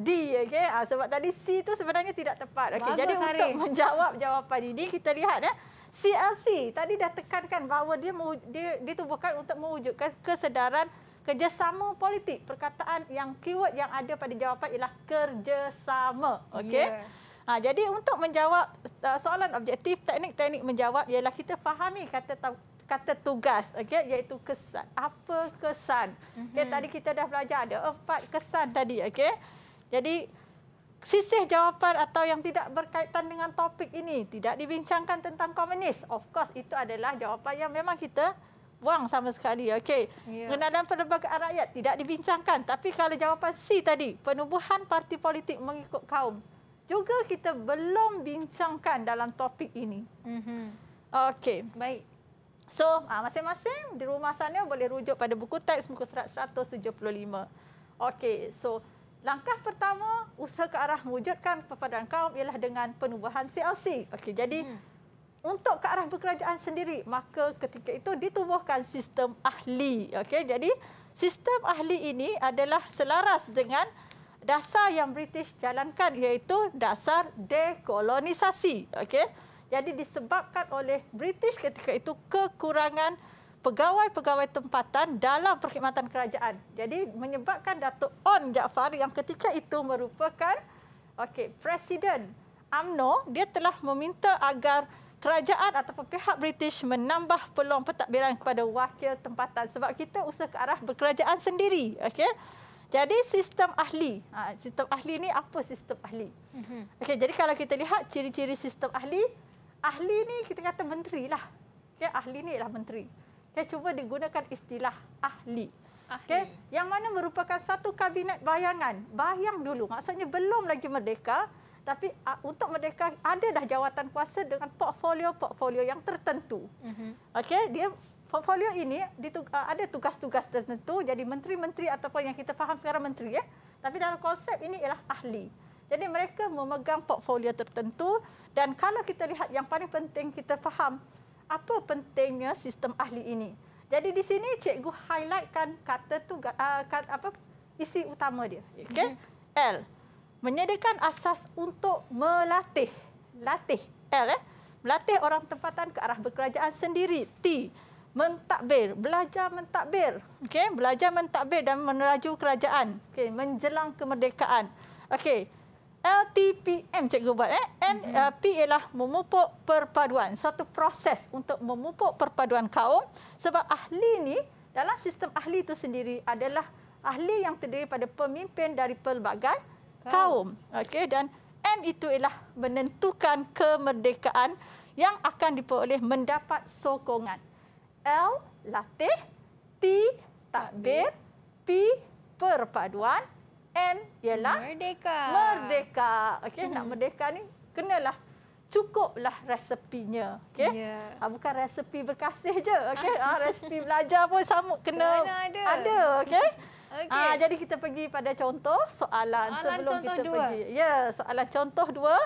D okey ah, sebab tadi C tu sebenarnya tidak tepat okey jadi Harim. untuk menjawab jawapan ini kita lihat ya eh, CLC tadi dah tekankan bahawa dia dia ditubuhkan untuk mewujudkan kesedaran kerjasama politik perkataan yang keyword yang ada pada jawapan ialah kerjasama okey yeah. Ya. ha, jadi untuk menjawab ah, soalan objektif teknik-teknik menjawab ialah kita fahami kata kata tugas okey iaitu kesan apa kesan mm-hmm. okay, mhm. tadi kita dah belajar ada empat kesan tadi okey jadi sisih jawapan atau yang tidak berkaitan dengan topik ini tidak dibincangkan tentang komunis. Of course itu adalah jawapan yang memang kita buang sama sekali. Okey. Yeah. Mengenai perlembagaan rakyat tidak dibincangkan. Tapi kalau jawapan C tadi, penubuhan parti politik mengikut kaum juga kita belum bincangkan dalam topik ini. Mm-hmm. Okey. Baik. So, ah, masing-masing di rumah sana boleh rujuk pada buku teks muka surat 175. Okey, so Langkah pertama usaha ke arah mewujudkan perpaduan kaum ialah dengan penubuhan CLC. Okey, jadi hmm. untuk ke arah berkerajaan sendiri maka ketika itu ditubuhkan sistem ahli. Okey, jadi sistem ahli ini adalah selaras dengan dasar yang British jalankan iaitu dasar dekolonisasi. Okey. Jadi disebabkan oleh British ketika itu kekurangan pegawai-pegawai tempatan dalam perkhidmatan kerajaan. Jadi menyebabkan Datuk On Jaafar yang ketika itu merupakan okey presiden AMNO dia telah meminta agar kerajaan atau pihak British menambah peluang pentadbiran kepada wakil tempatan sebab kita usah ke arah berkerajaan sendiri okey jadi sistem ahli ha, sistem ahli ni apa sistem ahli mhm. okey jadi kalau kita lihat ciri-ciri sistem ahli ahli ni kita kata menteri lah okay ahli ni ialah menteri Okay, cuba digunakan istilah ahli. Okay. Yang mana merupakan satu kabinet bayangan. Bayang dulu, maksudnya belum lagi merdeka. Tapi ah, untuk merdeka, ada dah jawatan kuasa dengan portfolio-portfolio yang tertentu. Mm-hmm. Okay, dia portfolio ini ah, ada tugas-tugas tertentu. Jadi menteri-menteri ataupun yang kita faham sekarang menteri. ya, Tapi dalam konsep ini ialah ahli. Jadi mereka memegang portfolio tertentu. Dan kalau kita lihat yang paling penting kita faham, apa pentingnya sistem ahli ini. Jadi di sini cikgu highlightkan kata tu uh, ah, kata, apa isi utama dia. Okey. Mhm. L. Menyediakan asas untuk melatih. Latih L eh. Melatih orang tempatan ke arah berkerajaan sendiri. T. Mentadbir, belajar mentadbir. Okey, belajar mentadbir dan meneraju kerajaan. Okey, menjelang kemerdekaan. Okey. LTPM cikgu buat eh. M mhm. uh, P ialah memupuk perpaduan. Satu proses untuk memupuk perpaduan kaum sebab ahli ni dalam sistem ahli itu sendiri adalah ahli yang terdiri pada pemimpin dari pelbagai kaum. Okey dan M itu ialah menentukan kemerdekaan yang akan diperoleh mendapat sokongan. L latih, T takbir, P perpaduan, M ialah merdeka. Merdeka. Okey hmm. nak merdeka ni kenalah cukuplah resepinya. Okey. Yeah. Ha, bukan resepi berkasih je. Okey. ha, resepi belajar pun sama kena ada. ada okey. Okay. Ha, jadi kita pergi pada contoh soalan, soalan sebelum contoh kita dua. pergi. Ya, soalan contoh dua.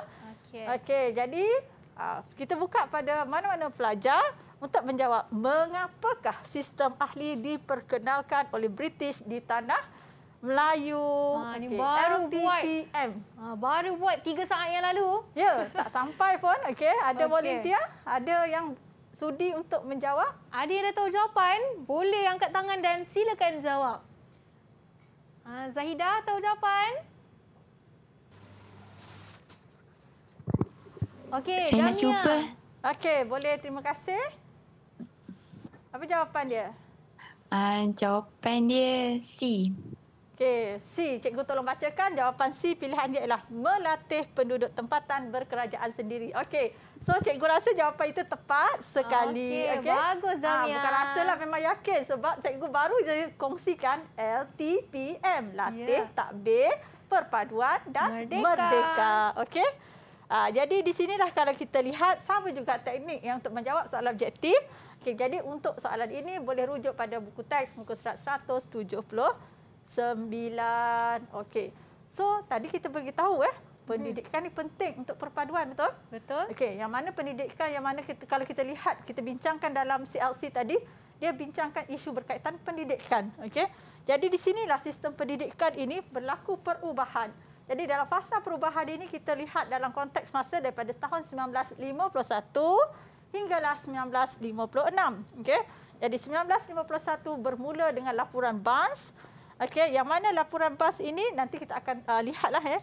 Okey. Okey, jadi ha, kita buka pada mana-mana pelajar untuk menjawab mengapakah sistem ahli diperkenalkan oleh British di tanah Melayu. Ha, ini okay. baru RTPM. buat. Ha, baru buat tiga saat yang lalu. Ya, tak sampai pun. okay. ada okay. volunteer, ada yang sudi untuk menjawab. Ada yang dah tahu jawapan, boleh angkat tangan dan silakan jawab. Ha, ah, Zahidah tahu jawapan? Okay, Saya Jamia. nak cuba. Okey, boleh. Terima kasih. Apa jawapan dia? Uh, jawapan dia C. Okey, C. Cikgu tolong bacakan. Jawapan C pilihannya ialah melatih penduduk tempatan berkerajaan sendiri. Okey. So, cikgu rasa jawapan itu tepat sekali. Okey, okay. bagus Zamiya. Ha, ah, bukan rasa lah, memang yakin. Sebab cikgu baru je kongsikan LTPM. Latih, yeah. takbir, perpaduan dan merdeka. merdeka. Okey. Ha, jadi, di sinilah kalau kita lihat sama juga teknik yang untuk menjawab soalan objektif. Okey, jadi untuk soalan ini boleh rujuk pada buku teks muka surat 170 sembilan. Okey. So tadi kita bagi tahu eh pendidikan hmm. ni penting untuk perpaduan betul? Betul. Okey, yang mana pendidikan yang mana kita, kalau kita lihat kita bincangkan dalam CLC tadi, dia bincangkan isu berkaitan pendidikan. Okey. Jadi di sinilah sistem pendidikan ini berlaku perubahan. Jadi dalam fasa perubahan ini kita lihat dalam konteks masa daripada tahun 1951 hinggalah 1956. Okey. Jadi 1951 bermula dengan laporan Barnes Okey, yang mana laporan pas ini nanti kita akan uh, lihatlah eh.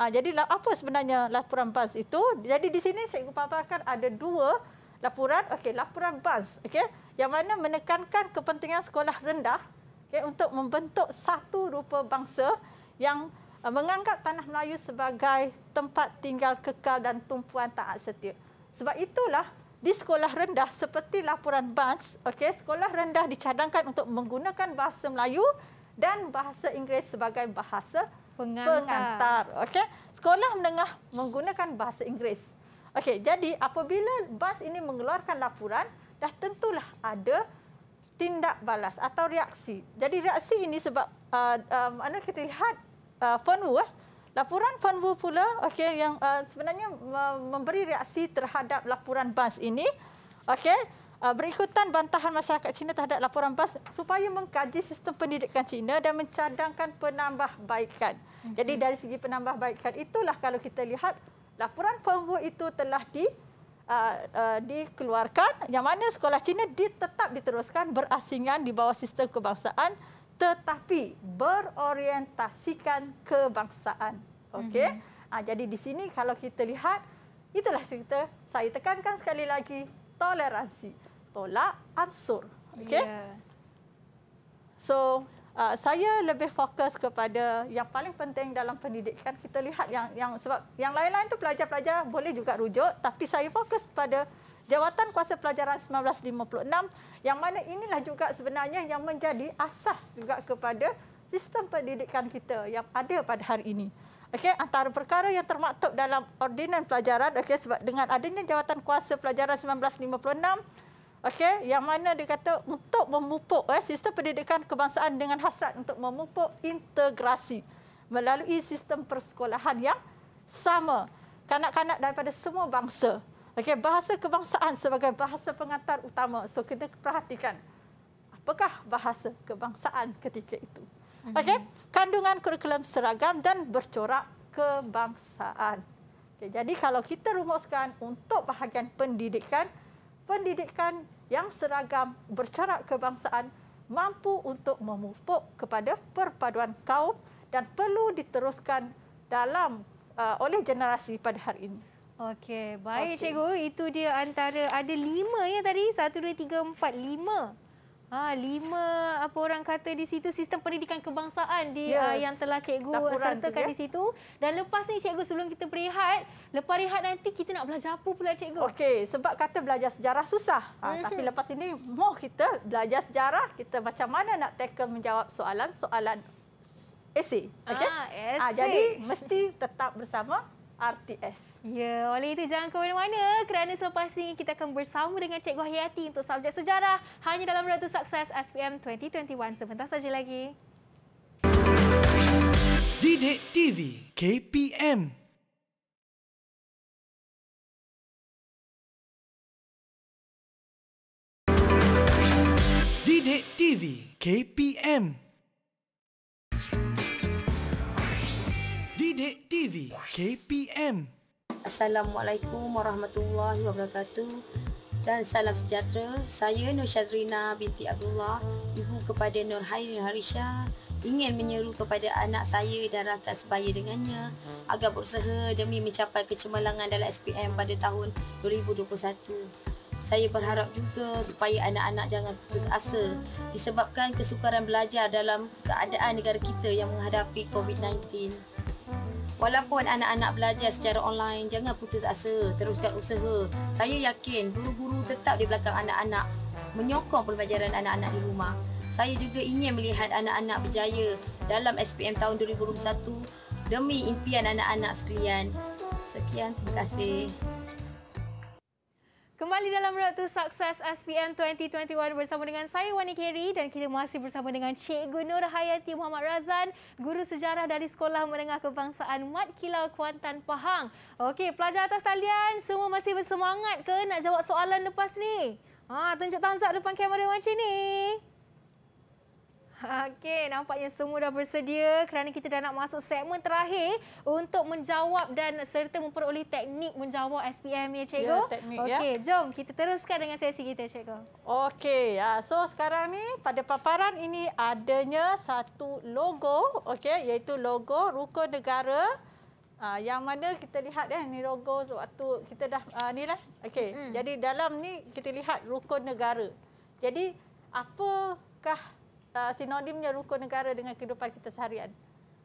Uh, jadi apa sebenarnya laporan pas itu? Jadi di sini saya paparkan ada dua laporan. Okey, laporan pas. okey. Yang mana menekankan kepentingan sekolah rendah okay, untuk membentuk satu rupa bangsa yang uh, menganggap tanah Melayu sebagai tempat tinggal kekal dan tumpuan taat setia. Sebab itulah di sekolah rendah seperti laporan BAS, okey, sekolah rendah dicadangkan untuk menggunakan bahasa Melayu dan bahasa Inggeris sebagai bahasa pengantar. pengantar. Okey. Sekolah menengah menggunakan bahasa Inggeris. Okey, jadi apabila bas ini mengeluarkan laporan, dah tentulah ada tindak balas atau reaksi. Jadi reaksi ini sebab uh, uh, mana kita lihat uh, Fernwood, eh? laporan Fernwood pula okey yang uh, sebenarnya uh, memberi reaksi terhadap laporan bas ini. Okey. Uh, berikutan bantahan masyarakat Cina terhadap laporan pas, supaya mengkaji sistem pendidikan Cina dan mencadangkan penambahbaikan. Mm-hmm. Jadi dari segi penambahbaikan itulah kalau kita lihat laporan FOMO itu telah di uh, uh, dikeluarkan yang mana sekolah Cina tetap diteruskan berasingan di bawah sistem kebangsaan tetapi berorientasikan kebangsaan. Okey. Mm-hmm. Uh, jadi di sini kalau kita lihat itulah cerita saya tekankan sekali lagi toleransi. Tolak ansur. Okay? Yeah. So, uh, saya lebih fokus kepada yang paling penting dalam pendidikan. Kita lihat yang yang sebab yang lain-lain tu pelajar-pelajar boleh juga rujuk. Tapi saya fokus pada Jawatan Kuasa Pelajaran 1956 yang mana inilah juga sebenarnya yang menjadi asas juga kepada sistem pendidikan kita yang ada pada hari ini. Okey, antara perkara yang termaktub dalam ordinan pelajaran okey sebab dengan adanya jawatan kuasa pelajaran 1956 okey yang mana dia kata untuk memupuk eh sistem pendidikan kebangsaan dengan hasrat untuk memupuk integrasi melalui sistem persekolahan yang sama kanak-kanak daripada semua bangsa. Okey, bahasa kebangsaan sebagai bahasa pengantar utama. So kita perhatikan apakah bahasa kebangsaan ketika itu. Okey, kandungan kurikulum seragam dan bercorak kebangsaan. Okay. Jadi kalau kita rumuskan untuk bahagian pendidikan, pendidikan yang seragam bercorak kebangsaan mampu untuk memupuk kepada perpaduan kaum dan perlu diteruskan dalam uh, oleh generasi pada hari ini. Okey, baik okay. cikgu. Itu dia antara ada lima ya tadi. Satu, dua, tiga, empat, lima. Ha, lima apa orang kata di situ sistem pendidikan kebangsaan di ah, yes. uh, yang telah cikgu Laporan sertakan tu, ya. di situ. Dan lepas ni cikgu sebelum kita berehat, lepas rehat nanti kita nak belajar apa pula cikgu? Okey, sebab kata belajar sejarah susah. Ha, tapi mhm. lepas ini mau kita belajar sejarah, kita macam mana nak tackle menjawab soalan-soalan esei. Okey. Ah, jadi mesti tetap bersama RTS. Ya, oleh itu jangan ke mana-mana kerana selepas ini kita akan bersama dengan Cikgu Hayati untuk subjek sejarah hanya dalam Ratu Sukses SPM 2021. Sebentar saja lagi. Didik TV KPM Didik TV KPM Sidik TV KPM Assalamualaikum warahmatullahi wabarakatuh dan salam sejahtera. Saya Nur Syazrina binti Abdullah, ibu kepada Nur Hairin Harisha ingin menyeru kepada anak saya dan rakan sebaya dengannya agar berusaha demi mencapai kecemerlangan dalam SPM pada tahun 2021. Saya berharap juga supaya anak-anak jangan putus asa disebabkan kesukaran belajar dalam keadaan negara kita yang menghadapi COVID-19. Walaupun anak-anak belajar secara online, jangan putus asa, teruskan usaha. Saya yakin guru-guru tetap di belakang anak-anak menyokong pembelajaran anak-anak di rumah. Saya juga ingin melihat anak-anak berjaya dalam SPM tahun 2021 demi impian anak-anak sekalian. Sekian, terima kasih. Kembali dalam Ratu Sukses SPM 2021 bersama dengan saya Wani Kerry dan kita masih bersama dengan Cikgu Nur Hayati Muhammad Razan, guru sejarah dari Sekolah Menengah Kebangsaan Mat Kilau Kuantan Pahang. Okey, pelajar atas talian, semua masih bersemangat ke nak jawab soalan lepas ni? Ha, tunjuk tangan depan kamera macam ni. Okey, nampaknya semua dah bersedia kerana kita dah nak masuk segmen terakhir untuk menjawab dan serta memperoleh teknik menjawab SPM ya, Cikgu. Ya, teknik okay, ya. Okey, jom kita teruskan dengan sesi kita, Cikgu. Okey, ya, so sekarang ni pada paparan ini adanya satu logo, okay, iaitu logo Ruko Negara Uh, yang mana kita lihat ya ni logo waktu kita dah uh, ni lah. Okay. Mm. Jadi dalam ni kita lihat rukun negara. Jadi apakah uh, sinonimnya rukun negara dengan kehidupan kita seharian.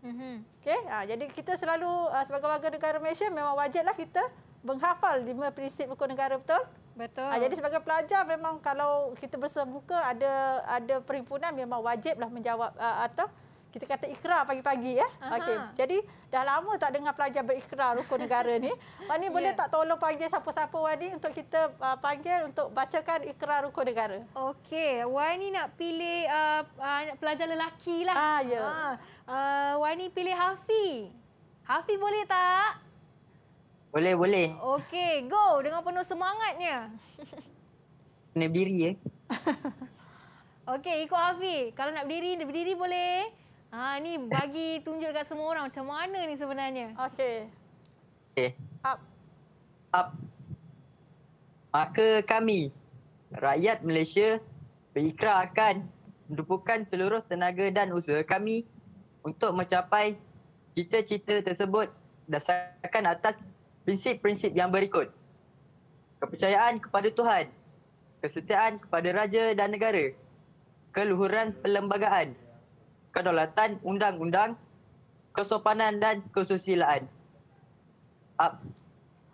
Mm-hmm. Okay, uh, jadi kita selalu uh, sebagai warga negara Malaysia memang wajiblah kita menghafal lima prinsip rukun negara betul. Betul. Uh, jadi sebagai pelajar memang kalau kita bersemuka ada ada perhimpunan memang wajiblah menjawab uh, atau kita kata ikrar pagi-pagi ya. Okey. Jadi dah lama tak dengar pelajar berikrar rukun negara ni. Wani boleh yeah. tak tolong panggil siapa-siapa Wani untuk kita uh, panggil untuk bacakan ikrar rukun negara. Okey. Wani nak pilih uh, uh, pelajar lelaki lah. Ah, ya. Yeah. Ha. Uh, Wani pilih Hafi. Hafi boleh tak? Boleh, boleh. Okey, go dengan penuh semangatnya. Kena berdiri ya. Okey, ikut Hafi. Kalau nak berdiri, berdiri boleh. Ha ni bagi tunjuk kat semua orang macam mana ni sebenarnya. Okey. Okey. Up. Up. Maka kami rakyat Malaysia berikrar akan mendukungkan seluruh tenaga dan usaha kami untuk mencapai cita-cita tersebut dasarkan atas prinsip-prinsip yang berikut. Kepercayaan kepada Tuhan, kesetiaan kepada raja dan negara, keluhuran perlembagaan, kedaulatan undang-undang kesopanan dan kesusilaan. Up.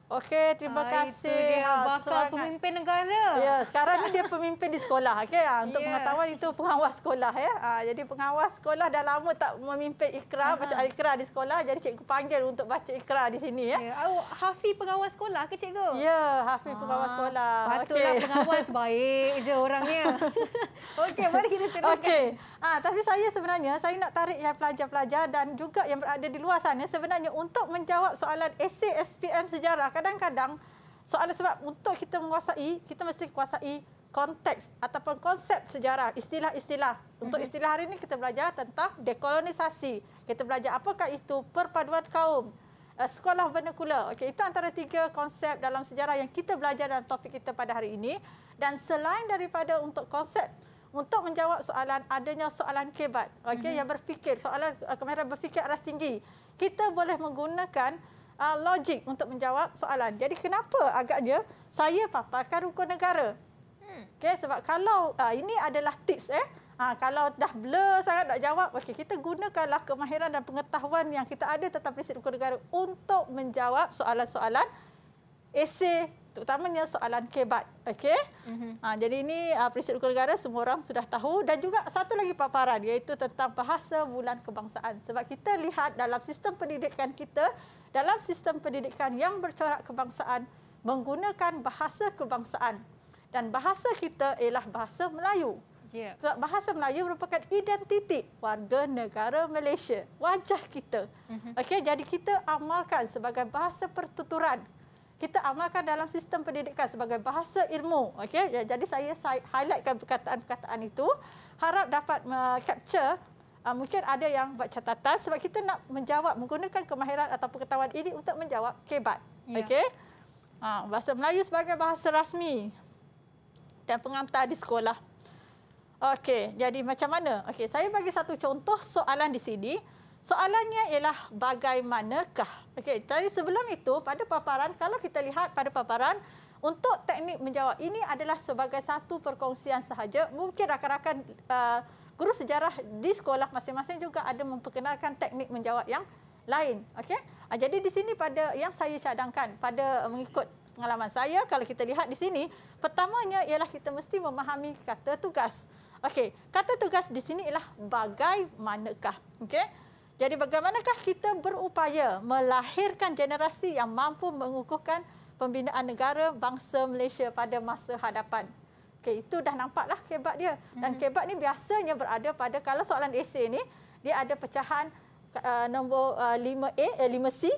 Okey, terima ah, kasih. Itu dia ah, pemimpin negara. Ya, sekarang ni dia pemimpin di sekolah. Okey, ah, ya? untuk yeah. pengetahuan itu pengawas sekolah. ya. Ha, jadi pengawas sekolah dah lama tak memimpin ikra, uh-huh. baca ikra di sekolah. Jadi cikgu panggil untuk baca ikra di sini. ya. Yeah. Hafi pengawas sekolah ke cikgu? Ya, Hafi ah, pengawas sekolah. Patutlah okay. pengawas baik je orangnya. Okey, mari kita teruskan. Okay. Ha, tapi saya sebenarnya, saya nak tarik yang pelajar-pelajar dan juga yang berada di luar sana sebenarnya untuk menjawab soalan esay SPM sejarah. Kadang-kadang soalan sebab untuk kita menguasai, kita mesti kuasai konteks ataupun konsep sejarah, istilah-istilah. Untuk mhm. istilah hari ini kita belajar tentang dekolonisasi. Kita belajar apakah itu perpaduan kaum, eh, sekolah vernacular. Okay, itu antara tiga konsep dalam sejarah yang kita belajar dalam topik kita pada hari ini. Dan selain daripada untuk konsep untuk menjawab soalan adanya soalan kebat okey mm-hmm. yang berfikir soalan uh, kamera berfikir aras tinggi kita boleh menggunakan uh, logik untuk menjawab soalan jadi kenapa agaknya saya paparkan rukun negara hmm. okey sebab kalau uh, ini adalah tips eh Ha, kalau dah blur sangat nak jawab, okay, kita gunakanlah kemahiran dan pengetahuan yang kita ada tentang prinsip hukum negara untuk menjawab soalan-soalan esei terutamanya soalan kebat. okay, Mm-hmm. Ha, ah, jadi ini uh, prinsip hukum negara semua orang sudah tahu dan juga satu lagi paparan iaitu tentang bahasa bulan kebangsaan. Sebab kita lihat dalam sistem pendidikan kita, dalam sistem pendidikan yang bercorak kebangsaan menggunakan bahasa kebangsaan dan bahasa kita ialah bahasa Melayu. Yeah. Sebab bahasa Melayu merupakan identiti warga negara Malaysia, wajah kita. Mm-hmm. Okey, jadi kita amalkan sebagai bahasa pertuturan kita amalkan dalam sistem pendidikan sebagai bahasa ilmu. Okey, ya, jadi saya highlightkan perkataan-perkataan itu. Harap dapat capture uh, mungkin ada yang buat catatan sebab kita nak menjawab menggunakan kemahiran atau pengetahuan ini untuk menjawab kebat. Ya. Okey. Ah, bahasa Melayu sebagai bahasa rasmi dan pengantar di sekolah. okay? jadi macam mana? Okay, saya bagi satu contoh soalan di sini. Soalannya ialah bagaimanakah? Okey, tadi sebelum itu pada paparan kalau kita lihat pada paparan untuk teknik menjawab ini adalah sebagai satu perkongsian sahaja. Mungkin rakan-rakan uh, guru sejarah di sekolah masing-masing juga ada memperkenalkan teknik menjawab yang lain. Okey. Uh, jadi di sini pada yang saya cadangkan pada mengikut pengalaman saya kalau kita lihat di sini pertamanya ialah kita mesti memahami kata tugas. Okey, kata tugas di sini ialah bagaimanakah. Okey. Jadi bagaimanakah kita berupaya melahirkan generasi yang mampu mengukuhkan pembinaan negara bangsa Malaysia pada masa hadapan? Okay, itu dah nampaklah kebat dia. Dan mhm. kebat ni biasanya berada pada kalau soalan esei ini, dia ada pecahan uh, nombor uh, 5A, eh, 5C, eh,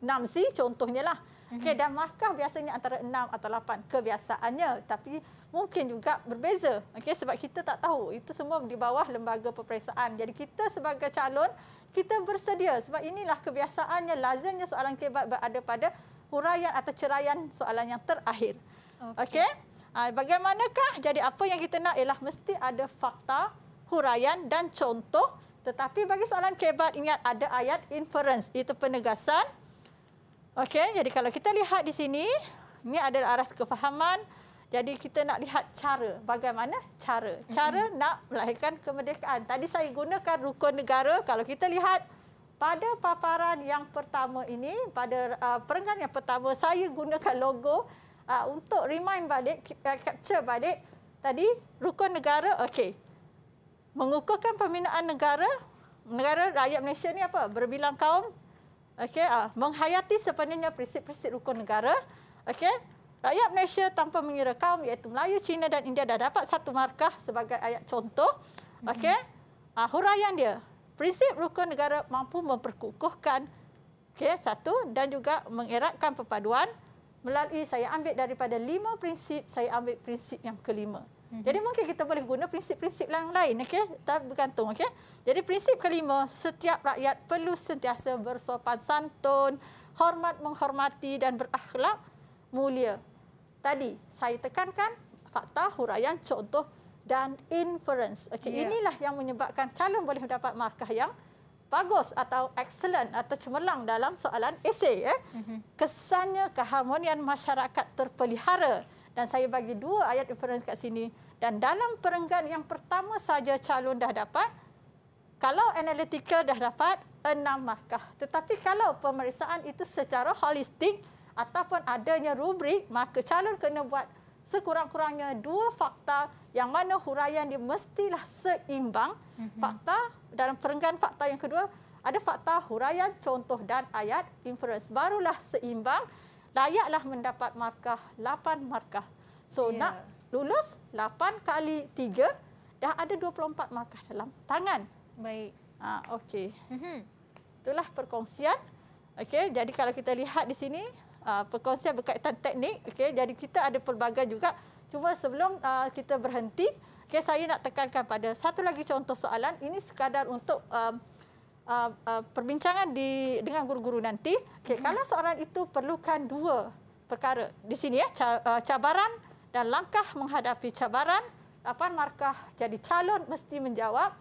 6C contohnya lah. Okey hmm. dan markah biasanya antara enam atau lapan kebiasaannya tapi mungkin juga berbeza. Okey sebab kita tak tahu itu semua di bawah lembaga peperiksaan. Jadi kita sebagai calon kita bersedia sebab inilah kebiasaannya lazimnya soalan kebat berada pada huraian atau ceraian soalan yang terakhir. Okey. Okay. Ah, bagaimanakah? Jadi apa yang kita nak ialah mesti ada fakta, huraian dan contoh. Tetapi bagi soalan kebat ingat ada ayat inference. Itu penegasan. Okey, jadi kalau kita lihat di sini, ini adalah aras kefahaman. Jadi kita nak lihat cara, bagaimana cara. Cara mm -hmm. nak melahirkan kemerdekaan. Tadi saya gunakan rukun negara. Kalau kita lihat pada paparan yang pertama ini, pada uh, perenggan yang pertama, saya gunakan logo uh, untuk remind balik, uh, capture balik. Tadi rukun negara, okey. Mengukuhkan pembinaan negara, negara rakyat Malaysia ni apa? Berbilang kaum, okey uh, ah, menghayati sepenuhnya prinsip-prinsip rukun negara okey rakyat Malaysia tanpa mengira kaum iaitu Melayu Cina dan India dah dapat satu markah sebagai ayat contoh okey uh, mm-hmm. ah, huraian dia prinsip rukun negara mampu memperkukuhkan okey satu dan juga mengeratkan perpaduan melalui saya ambil daripada lima prinsip saya ambil prinsip yang kelima Mhm. Jadi mungkin kita boleh guna prinsip-prinsip yang lain, okey? Tak bergantung, okey? Jadi prinsip kelima, setiap rakyat perlu sentiasa bersopan santun, hormat menghormati dan berakhlak mulia. Tadi saya tekankan fakta, huraian, contoh dan inference. Okey, yeah. inilah yang menyebabkan calon boleh dapat markah yang bagus atau excellent atau cemerlang dalam soalan esei, eh. Mhm. Kesannya keharmonian masyarakat terpelihara dan saya bagi dua ayat inference kat sini dan dalam perenggan yang pertama saja calon dah dapat kalau analytical dah dapat enam markah tetapi kalau pemeriksaan itu secara holistik ataupun adanya rubrik maka calon kena buat sekurang-kurangnya dua fakta yang mana huraian dia mestilah seimbang mhm. fakta dalam perenggan fakta yang kedua ada fakta huraian contoh dan ayat inference barulah seimbang layaklah mendapat markah 8 markah. So yeah. nak lulus 8 kali 3 dah ada 24 markah dalam tangan. Baik. Ah ha, okey. Mhm. Itulah perkongsian. Okey, jadi kalau kita lihat di sini uh, perkongsian berkaitan teknik, okey, jadi kita ada pelbagai juga. Cuma sebelum uh, kita berhenti, okey saya nak tekankan pada satu lagi contoh soalan. Ini sekadar untuk uh, uh, uh, perbincangan di dengan guru-guru nanti. Okay, hmm. Kalau seorang itu perlukan dua perkara di sini ya, uh, cabaran dan langkah menghadapi cabaran. 8 markah jadi calon mesti menjawab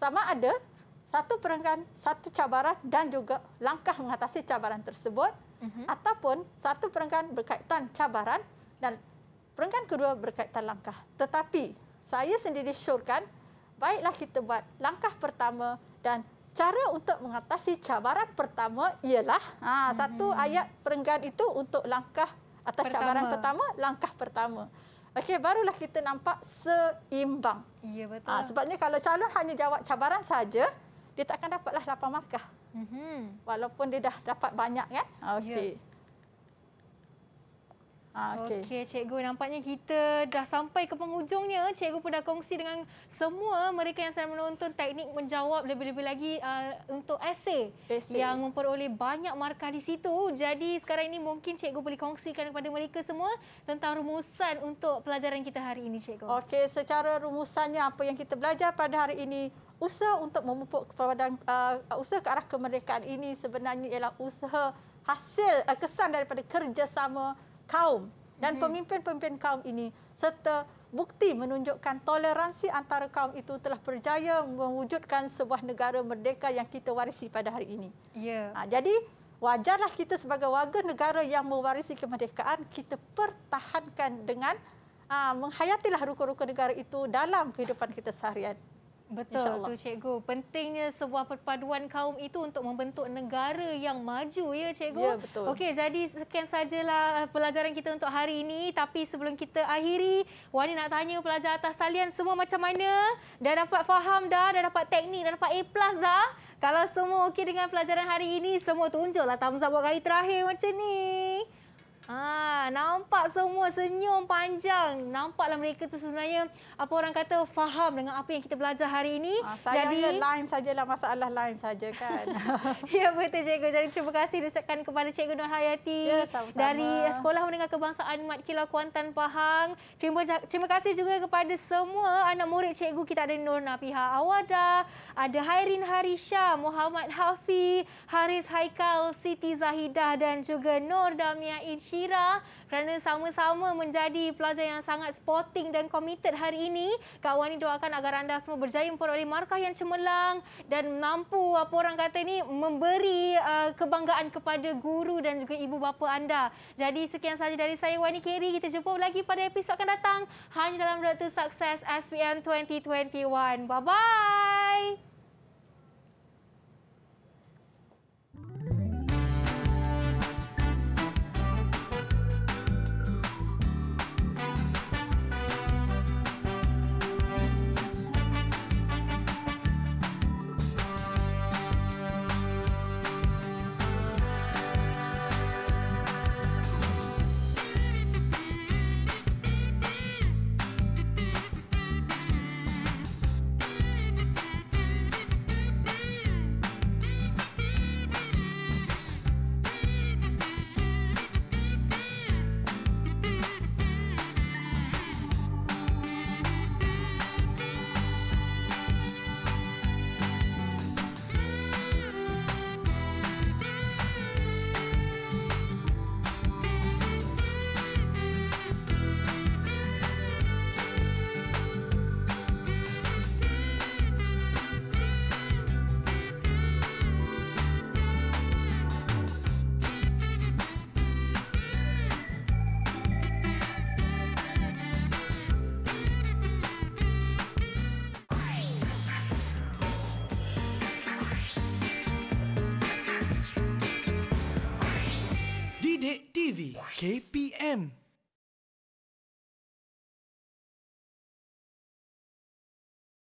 sama ada satu perenggan, satu cabaran dan juga langkah mengatasi cabaran tersebut mm-hmm. ataupun satu perenggan berkaitan cabaran dan perenggan kedua berkaitan langkah. Tetapi saya sendiri syorkan baiklah kita buat langkah pertama dan Cara untuk mengatasi cabaran pertama ialah ha, hmm. satu mhm. ayat perenggan itu untuk langkah atas pertama. cabaran pertama, langkah pertama. Okey, barulah kita nampak seimbang. Ya, betul. Ha, sebabnya kalau calon hanya jawab cabaran saja, dia takkan dapatlah lapan markah. Hmm. Walaupun dia dah dapat banyak kan? Ha, ya. Okey. Ya. Ah, okey, okay, cikgu nampaknya kita dah sampai ke penghujungnya. Cikgu pun dah kongsi dengan semua mereka yang sedang menonton teknik menjawab lebih-lebih lagi uh, untuk esei yang memperoleh banyak markah di situ. Jadi sekarang ini mungkin cikgu boleh kongsikan kepada mereka semua tentang rumusan untuk pelajaran kita hari ini, cikgu. Okey, secara rumusannya apa yang kita belajar pada hari ini usaha untuk memupuk perbadan uh, ah, usaha ke arah kemerdekaan ini sebenarnya ialah usaha hasil kesan daripada kerjasama kaum dan mhm. pemimpin-pemimpin kaum ini serta bukti menunjukkan toleransi antara kaum itu telah berjaya mewujudkan sebuah negara merdeka yang kita warisi pada hari ini. Ya. Ha, jadi wajarlah kita sebagai warga negara yang mewarisi kemerdekaan kita pertahankan dengan ha, menghayatilah rukun-rukun negara itu dalam kehidupan kita seharian. Betul tu cikgu. Pentingnya sebuah perpaduan kaum itu untuk membentuk negara yang maju ya cikgu. Ya betul. Okey jadi sekian sajalah eh, pelajaran kita untuk hari ini tapi sebelum kita akhiri Wani nak tanya pelajar atas talian semua macam mana? Dah dapat faham dah, dah dapat teknik, dah dapat A+ plus dah. Kalau semua okey dengan pelajaran hari ini, semua tunjuklah thumbs up buat kali terakhir macam ni. Ah, nampak semua senyum panjang. Nampaklah mereka tu sebenarnya apa orang kata faham dengan apa yang kita belajar hari ini. Ah, Jadi lain sajalah masalah lain saja kan. ya betul cikgu. Jadi terima kasih diucapkan kepada cikgu Nur Hayati ya, sama -sama. dari Sekolah Menengah Kebangsaan Mat Kilau Kuantan Pahang. Terima terima kasih juga kepada semua anak murid cikgu kita ada Nur Napiha Awada, ada Hairin Harisha, Muhammad Hafi, Haris Haikal, Siti Zahidah dan juga Nur Damia Inci. Shakira kerana sama-sama menjadi pelajar yang sangat sporting dan komited hari ini. Kak Wani doakan agar anda semua berjaya memperoleh markah yang cemerlang dan mampu apa orang kata ni memberi uh, kebanggaan kepada guru dan juga ibu bapa anda. Jadi sekian sahaja dari saya Wani Kerry. Kita jumpa lagi pada episod akan datang hanya dalam Road to Success SPM 2021. Bye-bye.